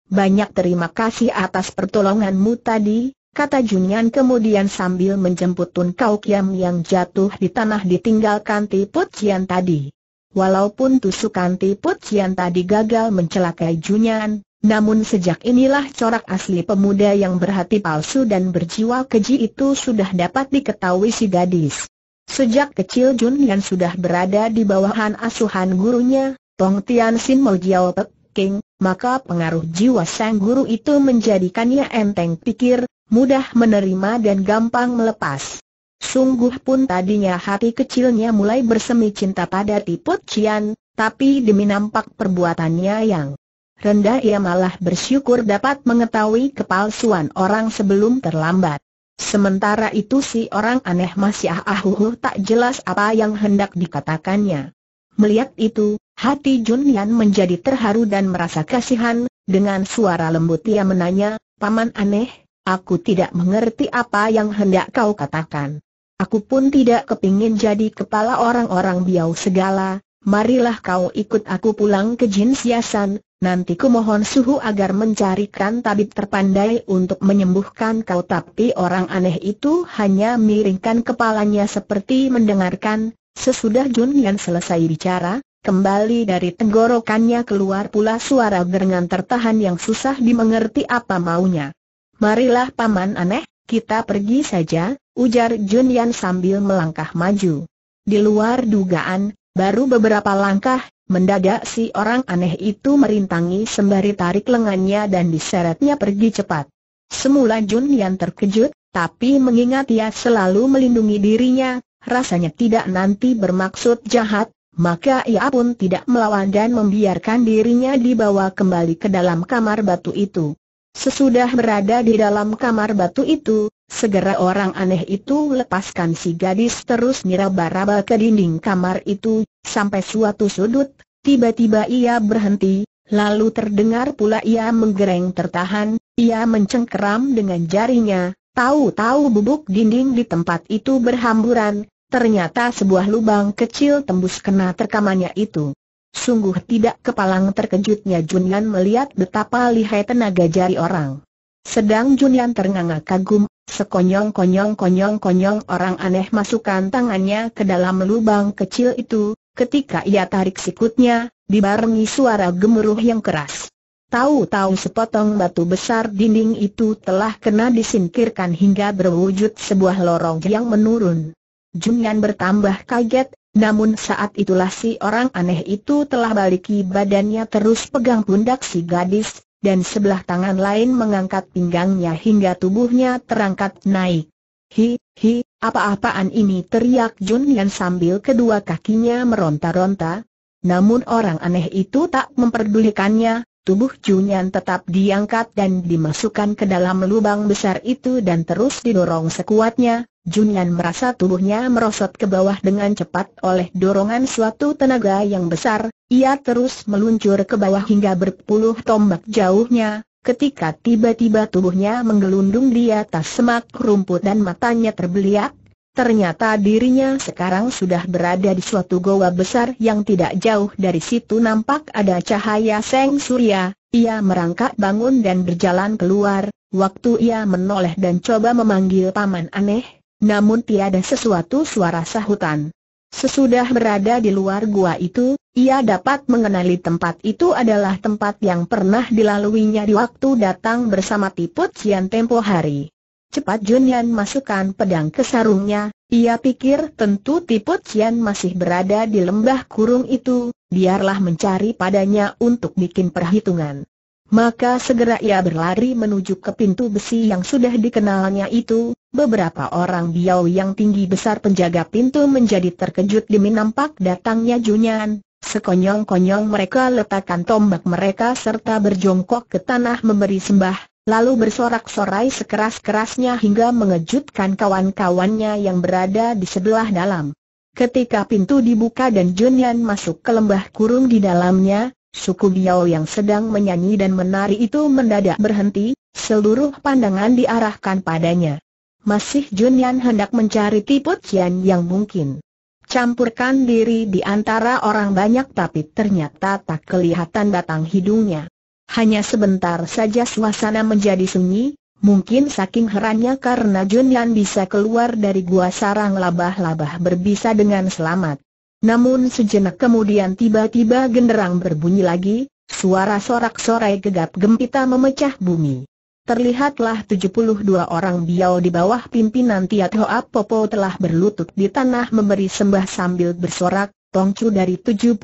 Banyak terima kasih atas pertolonganmu tadi, kata Junyan kemudian sambil menjemput Tun Kau Kiam yang jatuh di tanah ditinggalkan Tipu Cian tadi. Walaupun tusukan Tiput Cian tadi gagal mencelakai Junyan, namun sejak inilah corak asli pemuda yang berhati palsu dan berjiwa keji itu sudah dapat diketahui si gadis. Sejak kecil Jun sudah berada di bawahan asuhan gurunya, Tong Tian Sin Mo Jiao Pek King, maka pengaruh jiwa sang guru itu menjadikannya enteng pikir, mudah menerima dan gampang melepas. Sungguh pun tadinya hati kecilnya mulai bersemi cinta pada Tiput Cian, tapi demi nampak perbuatannya yang rendah ia malah bersyukur dapat mengetahui kepalsuan orang sebelum terlambat. Sementara itu si orang aneh masih ahuhu ah, uh, tak jelas apa yang hendak dikatakannya. Melihat itu, hati Yan menjadi terharu dan merasa kasihan, dengan suara lembut ia menanya, Paman aneh, aku tidak mengerti apa yang hendak kau katakan. Aku pun tidak kepingin jadi kepala orang-orang biau segala, marilah kau ikut aku pulang ke Jin Siasan, nanti ku mohon suhu agar mencarikan tabib terpandai untuk menyembuhkan kau tapi orang aneh itu hanya miringkan kepalanya seperti mendengarkan, sesudah Jun Yan selesai bicara, kembali dari tenggorokannya keluar pula suara gerengan tertahan yang susah dimengerti apa maunya. Marilah paman aneh, kita pergi saja, ujar Jun Yan sambil melangkah maju. Di luar dugaan, baru beberapa langkah, mendadak si orang aneh itu merintangi sembari tarik lengannya dan diseretnya pergi cepat. Semula Jun Yan terkejut, tapi mengingat ia selalu melindungi dirinya, rasanya tidak nanti bermaksud jahat, maka ia pun tidak melawan dan membiarkan dirinya dibawa kembali ke dalam kamar batu itu. Sesudah berada di dalam kamar batu itu, Segera orang aneh itu lepaskan si gadis terus meraba-raba ke dinding kamar itu, sampai suatu sudut, tiba-tiba ia berhenti, lalu terdengar pula ia menggereng tertahan, ia mencengkeram dengan jarinya, tahu-tahu bubuk dinding di tempat itu berhamburan, ternyata sebuah lubang kecil tembus kena terkamannya itu. Sungguh tidak kepalang terkejutnya Junyan melihat betapa lihai tenaga jari orang. Sedang Junian ternganga kagum, sekonyong-konyong-konyong-konyong orang aneh masukkan tangannya ke dalam lubang kecil itu, ketika ia tarik sikutnya, dibarengi suara gemuruh yang keras. Tahu-tahu sepotong batu besar dinding itu telah kena disingkirkan hingga berwujud sebuah lorong yang menurun. Junian bertambah kaget, namun saat itulah si orang aneh itu telah baliki badannya terus pegang pundak si gadis, dan sebelah tangan lain mengangkat pinggangnya hingga tubuhnya terangkat naik. Hi, hi, apa-apaan ini teriak Jun Yan sambil kedua kakinya meronta-ronta. Namun orang aneh itu tak memperdulikannya, tubuh Jun Yan tetap diangkat dan dimasukkan ke dalam lubang besar itu dan terus didorong sekuatnya, Junyan merasa tubuhnya merosot ke bawah dengan cepat oleh dorongan suatu tenaga yang besar, ia terus meluncur ke bawah hingga berpuluh tombak jauhnya, ketika tiba-tiba tubuhnya menggelundung di atas semak rumput dan matanya terbeliak, ternyata dirinya sekarang sudah berada di suatu goa besar yang tidak jauh dari situ nampak ada cahaya seng surya, ia merangkak bangun dan berjalan keluar, waktu ia menoleh dan coba memanggil paman aneh, namun tiada sesuatu suara sahutan. Sesudah berada di luar gua itu, ia dapat mengenali tempat itu adalah tempat yang pernah dilaluinya di waktu datang bersama Tiput Sian tempo hari. Cepat Junyan masukkan pedang ke sarungnya, ia pikir tentu Tiput Sian masih berada di lembah kurung itu, biarlah mencari padanya untuk bikin perhitungan. Maka segera ia berlari menuju ke pintu besi yang sudah dikenalnya itu, beberapa orang biau yang tinggi besar penjaga pintu menjadi terkejut demi nampak datangnya Junyan, sekonyong-konyong mereka letakkan tombak mereka serta berjongkok ke tanah memberi sembah, lalu bersorak-sorai sekeras-kerasnya hingga mengejutkan kawan-kawannya yang berada di sebelah dalam. Ketika pintu dibuka dan Junyan masuk ke lembah kurung di dalamnya, Suku Biao yang sedang menyanyi dan menari itu mendadak berhenti, seluruh pandangan diarahkan padanya. Masih Junyan hendak mencari tipu Tian yang mungkin. Campurkan diri di antara orang banyak tapi ternyata tak kelihatan batang hidungnya. Hanya sebentar saja suasana menjadi sunyi, mungkin saking herannya karena Junyan bisa keluar dari gua sarang labah-labah berbisa dengan selamat. Namun sejenak kemudian tiba-tiba genderang berbunyi lagi, suara sorak-sorai gegap gempita memecah bumi. Terlihatlah 72 orang biau di bawah pimpinan Tiat Hoa Popo telah berlutut di tanah memberi sembah sambil bersorak, Tongcu dari 72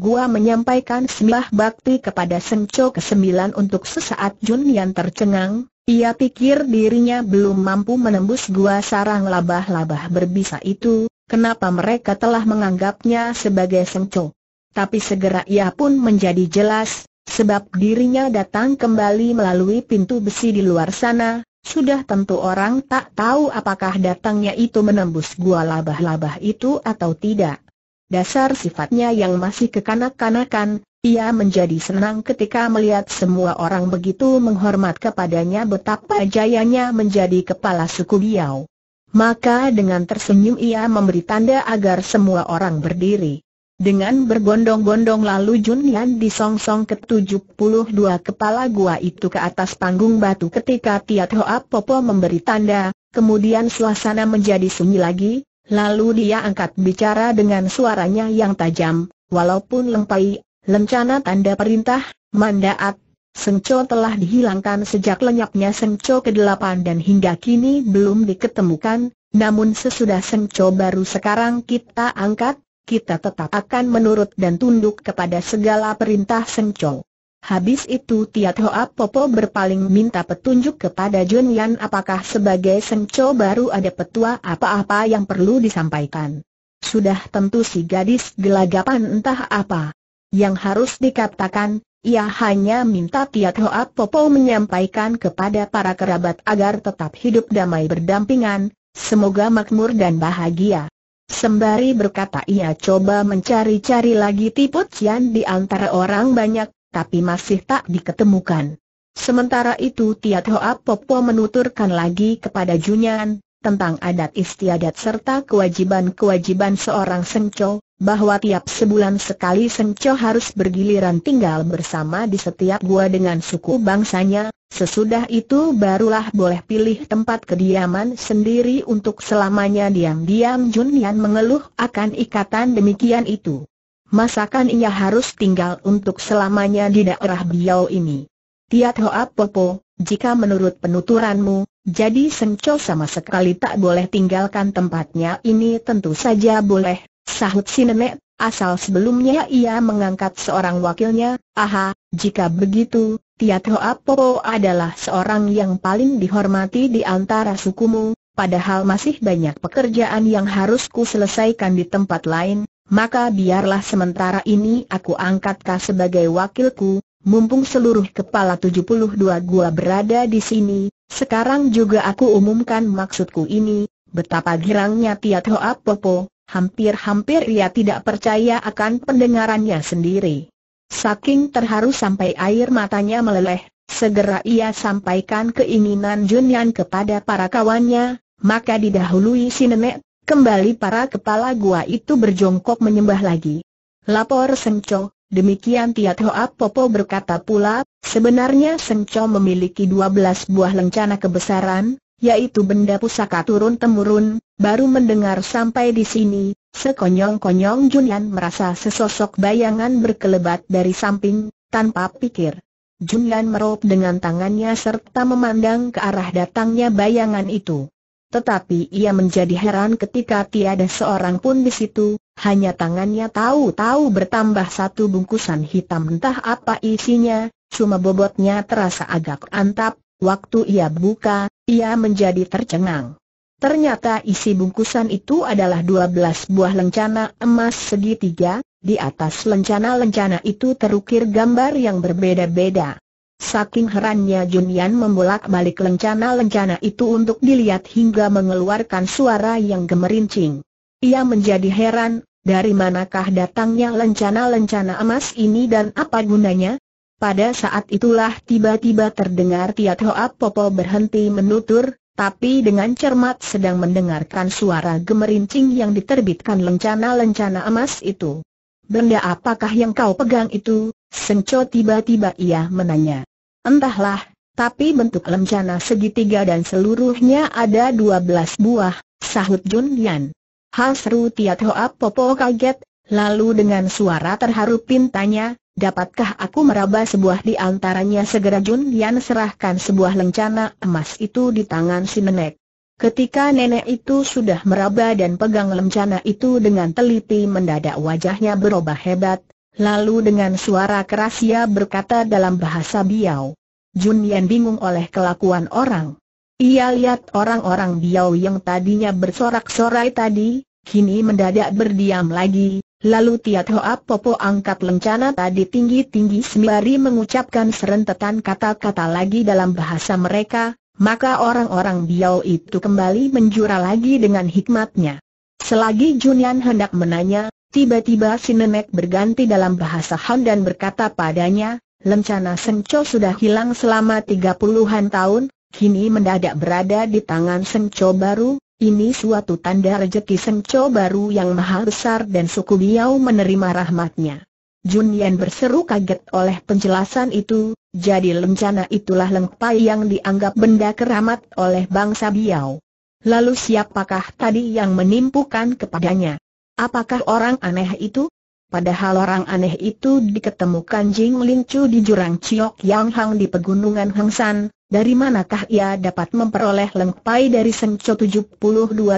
gua menyampaikan sembah bakti kepada Sengco ke-9 untuk sesaat Jun yang tercengang, ia pikir dirinya belum mampu menembus gua sarang labah-labah berbisa itu, kenapa mereka telah menganggapnya sebagai sengco. Tapi segera ia pun menjadi jelas, sebab dirinya datang kembali melalui pintu besi di luar sana, sudah tentu orang tak tahu apakah datangnya itu menembus gua labah-labah itu atau tidak. Dasar sifatnya yang masih kekanak-kanakan, ia menjadi senang ketika melihat semua orang begitu menghormat kepadanya betapa jayanya menjadi kepala suku Biau. Maka dengan tersenyum ia memberi tanda agar semua orang berdiri. Dengan bergondong-gondong lalu Jun Yan disongsong ke tujuh puluh dua kepala gua itu ke atas panggung batu ketika Tiat Hoa Popo memberi tanda, kemudian suasana menjadi sunyi lagi, lalu dia angkat bicara dengan suaranya yang tajam, walaupun lempai, lencana tanda perintah, mandaat, Senco telah dihilangkan sejak lenyapnya Senco ke-8 dan hingga kini belum diketemukan, namun sesudah Senco baru sekarang kita angkat, kita tetap akan menurut dan tunduk kepada segala perintah Senco. Habis itu Tiat Hoa Popo berpaling minta petunjuk kepada Jun Yan apakah sebagai Senco baru ada petua apa-apa yang perlu disampaikan. Sudah tentu si gadis gelagapan entah apa. Yang harus dikatakan, ia hanya minta Tiat Hoa Popo menyampaikan kepada para kerabat agar tetap hidup damai berdampingan, semoga makmur dan bahagia. Sembari berkata ia coba mencari-cari lagi tipu Cian di antara orang banyak, tapi masih tak diketemukan. Sementara itu Tiat Hoa Popo menuturkan lagi kepada Junyan, tentang adat istiadat serta kewajiban-kewajiban seorang sengco, bahwa tiap sebulan sekali Senco harus bergiliran tinggal bersama di setiap gua dengan suku bangsanya, sesudah itu barulah boleh pilih tempat kediaman sendiri untuk selamanya diam-diam Junian mengeluh akan ikatan demikian itu. Masakan ia harus tinggal untuk selamanya di daerah Biao ini. Tiat Hoa Popo, jika menurut penuturanmu, jadi Senco sama sekali tak boleh tinggalkan tempatnya ini tentu saja boleh, Sahut si nenek, asal sebelumnya ia mengangkat seorang wakilnya, aha, jika begitu, Tiat Hoa Popo adalah seorang yang paling dihormati di antara sukumu, padahal masih banyak pekerjaan yang harus ku selesaikan di tempat lain, maka biarlah sementara ini aku angkat sebagai wakilku, mumpung seluruh kepala 72 gua berada di sini, sekarang juga aku umumkan maksudku ini, betapa girangnya Tiat Hoa Popo, Hampir-hampir ia tidak percaya akan pendengarannya sendiri. Saking terharu sampai air matanya meleleh, segera ia sampaikan keinginan Junyan kepada para kawannya, maka didahului si nenek, kembali para kepala gua itu berjongkok menyembah lagi. Lapor Sengco, demikian Tiat Hoa Popo berkata pula, sebenarnya Sengco memiliki 12 buah lencana kebesaran, yaitu benda pusaka turun-temurun, baru mendengar sampai di sini, sekonyong-konyong Junyan merasa sesosok bayangan berkelebat dari samping, tanpa pikir. Junyan merop dengan tangannya serta memandang ke arah datangnya bayangan itu. Tetapi ia menjadi heran ketika tiada seorang pun di situ, hanya tangannya tahu-tahu bertambah satu bungkusan hitam entah apa isinya, cuma bobotnya terasa agak antap, waktu ia buka, ia menjadi tercengang. Ternyata isi bungkusan itu adalah 12 buah lencana emas segitiga, di atas lencana-lencana itu terukir gambar yang berbeda-beda. Saking herannya Junian membolak-balik lencana-lencana itu untuk dilihat hingga mengeluarkan suara yang gemerincing. Ia menjadi heran, dari manakah datangnya lencana-lencana emas ini dan apa gunanya? Pada saat itulah tiba-tiba terdengar Tiat Hoa Popo berhenti menutur, tapi dengan cermat sedang mendengarkan suara gemerincing yang diterbitkan lencana-lencana emas itu. Benda apakah yang kau pegang itu? Senco tiba-tiba ia menanya. Entahlah, tapi bentuk lencana segitiga dan seluruhnya ada dua belas buah, sahut Jun Yan. Hal seru Tiat Hoa Popo kaget, lalu dengan suara terharu pintanya, Dapatkah aku meraba sebuah di antaranya segera Jun Yan serahkan sebuah lencana emas itu di tangan si nenek. Ketika nenek itu sudah meraba dan pegang lencana itu dengan teliti mendadak wajahnya berubah hebat, lalu dengan suara keras ia berkata dalam bahasa Biao. Jun Yan bingung oleh kelakuan orang. Ia lihat orang-orang Biao yang tadinya bersorak-sorai tadi, kini mendadak berdiam lagi, Lalu Tiat Hoa Popo angkat lencana tadi tinggi-tinggi sembari mengucapkan serentetan kata-kata lagi dalam bahasa mereka, maka orang-orang Biao itu kembali menjura lagi dengan hikmatnya. Selagi Junian hendak menanya, tiba-tiba si nenek berganti dalam bahasa Han dan berkata padanya, Lencana Senco sudah hilang selama tiga puluhan tahun, kini mendadak berada di tangan Senco baru, ini suatu tanda rejeki Sengco baru yang mahal besar dan suku Biao menerima rahmatnya. Jun Yan berseru kaget oleh penjelasan itu, jadi lencana itulah lengpai yang dianggap benda keramat oleh bangsa Biao. Lalu siapakah tadi yang menimpukan kepadanya? Apakah orang aneh itu? Padahal orang aneh itu diketemukan Jing Lin Chu di jurang Chiok Yang Hang di pegunungan Hengsan, dari manakah ia dapat memperoleh lengkai dari Sengco 72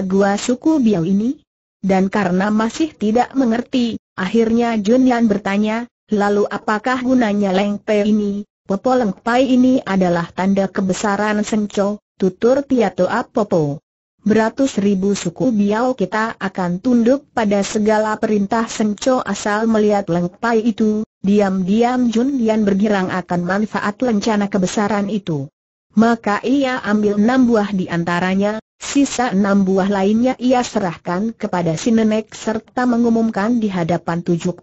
gua suku Biao ini? Dan karena masih tidak mengerti, akhirnya Junian bertanya, lalu apakah gunanya lengkai ini? Popo lengkai ini adalah tanda kebesaran Sengco, tutur Tiatoa Popo. Beratus ribu suku Biao kita akan tunduk pada segala perintah Sengco asal melihat lengkai itu, diam-diam Jun Yan bergirang akan manfaat lencana kebesaran itu. Maka ia ambil enam buah di antaranya, sisa enam buah lainnya ia serahkan kepada si nenek serta mengumumkan di hadapan 72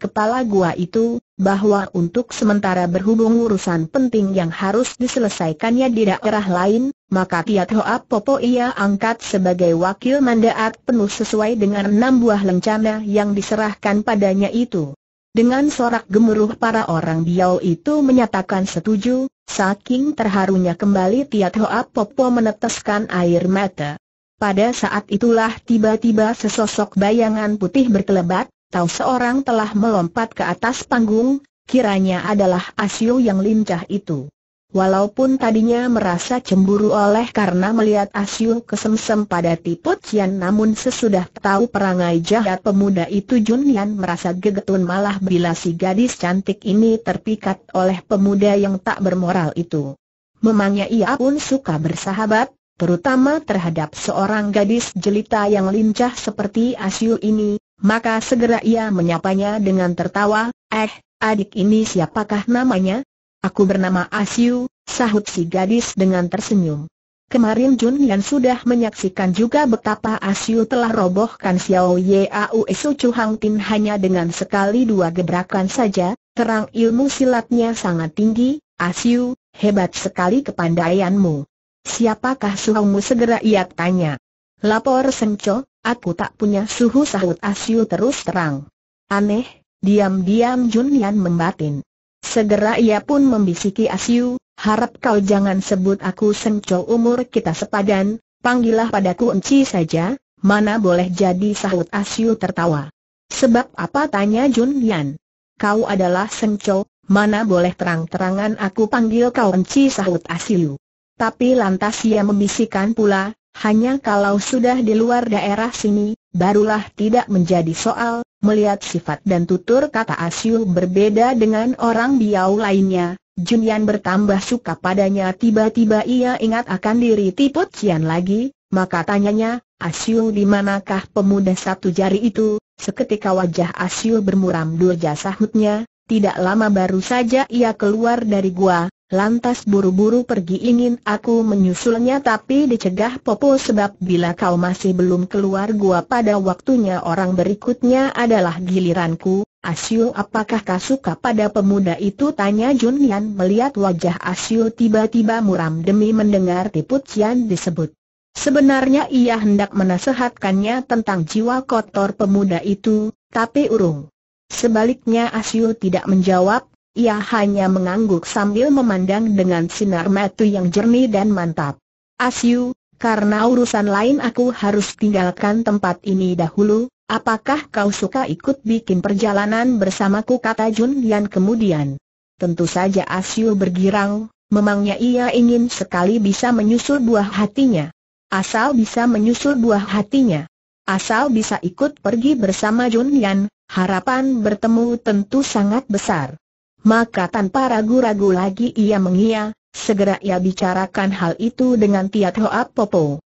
kepala gua itu, bahwa untuk sementara berhubung urusan penting yang harus diselesaikannya di daerah lain, maka Kiat Hoa Popo ia angkat sebagai wakil mandaat penuh sesuai dengan enam buah lencana yang diserahkan padanya itu. Dengan sorak gemuruh para orang Biao itu menyatakan setuju, saking terharunya kembali Tiat Hoa Popo meneteskan air mata. Pada saat itulah tiba-tiba sesosok bayangan putih berkelebat, tahu seorang telah melompat ke atas panggung, kiranya adalah Asio yang lincah itu. Walaupun tadinya merasa cemburu oleh karena melihat Asyu kesemsem pada tipu Cian namun sesudah tahu perangai jahat pemuda itu Yan merasa gegetun malah bila si gadis cantik ini terpikat oleh pemuda yang tak bermoral itu. Memangnya ia pun suka bersahabat, terutama terhadap seorang gadis jelita yang lincah seperti Asyu ini, maka segera ia menyapanya dengan tertawa, eh, adik ini siapakah namanya? Aku bernama Asyu, sahut si gadis dengan tersenyum. Kemarin Jun Yan sudah menyaksikan juga betapa Asyu telah robohkan Xiao Yau Su Chu Hang Tin hanya dengan sekali dua gebrakan saja, terang ilmu silatnya sangat tinggi, Asyu, hebat sekali kepandaianmu. Siapakah suhumu segera ia tanya. Lapor Senco, aku tak punya suhu sahut Asyu terus terang. Aneh, diam-diam Jun Yan membatin. Segera ia pun membisiki Asyu, harap kau jangan sebut aku senco umur kita sepadan, panggillah padaku enci saja, mana boleh jadi sahut Asyu tertawa. Sebab apa tanya Jun Yan? Kau adalah senco, mana boleh terang-terangan aku panggil kau enci sahut Asyu. Tapi lantas ia membisikkan pula, hanya kalau sudah di luar daerah sini, barulah tidak menjadi soal, melihat sifat dan tutur kata Asyul berbeda dengan orang biau lainnya, Junyan bertambah suka padanya tiba-tiba ia ingat akan diri Tiput Cian lagi, maka tanyanya, Asyul di manakah pemuda satu jari itu, seketika wajah Asyul bermuram Dua jasa sahutnya, tidak lama baru saja ia keluar dari gua, Lantas buru-buru pergi ingin aku menyusulnya tapi dicegah Popo sebab bila kau masih belum keluar gua pada waktunya orang berikutnya adalah giliranku. Asyu apakah kau suka pada pemuda itu tanya Jun melihat wajah Asyu tiba-tiba muram demi mendengar Tiput Cian disebut. Sebenarnya ia hendak menasehatkannya tentang jiwa kotor pemuda itu, tapi urung. Sebaliknya Asyu tidak menjawab, ia hanya mengangguk sambil memandang dengan sinar mata yang jernih dan mantap. Asyu, karena urusan lain aku harus tinggalkan tempat ini dahulu, apakah kau suka ikut bikin perjalanan bersamaku kata Jun Lian kemudian. Tentu saja Asyu bergirang, memangnya ia ingin sekali bisa menyusul buah hatinya. Asal bisa menyusul buah hatinya. Asal bisa ikut pergi bersama Jun Lian, harapan bertemu tentu sangat besar. Maka tanpa ragu-ragu lagi ia mengia, segera ia bicarakan hal itu dengan Tiat Hoa Popo.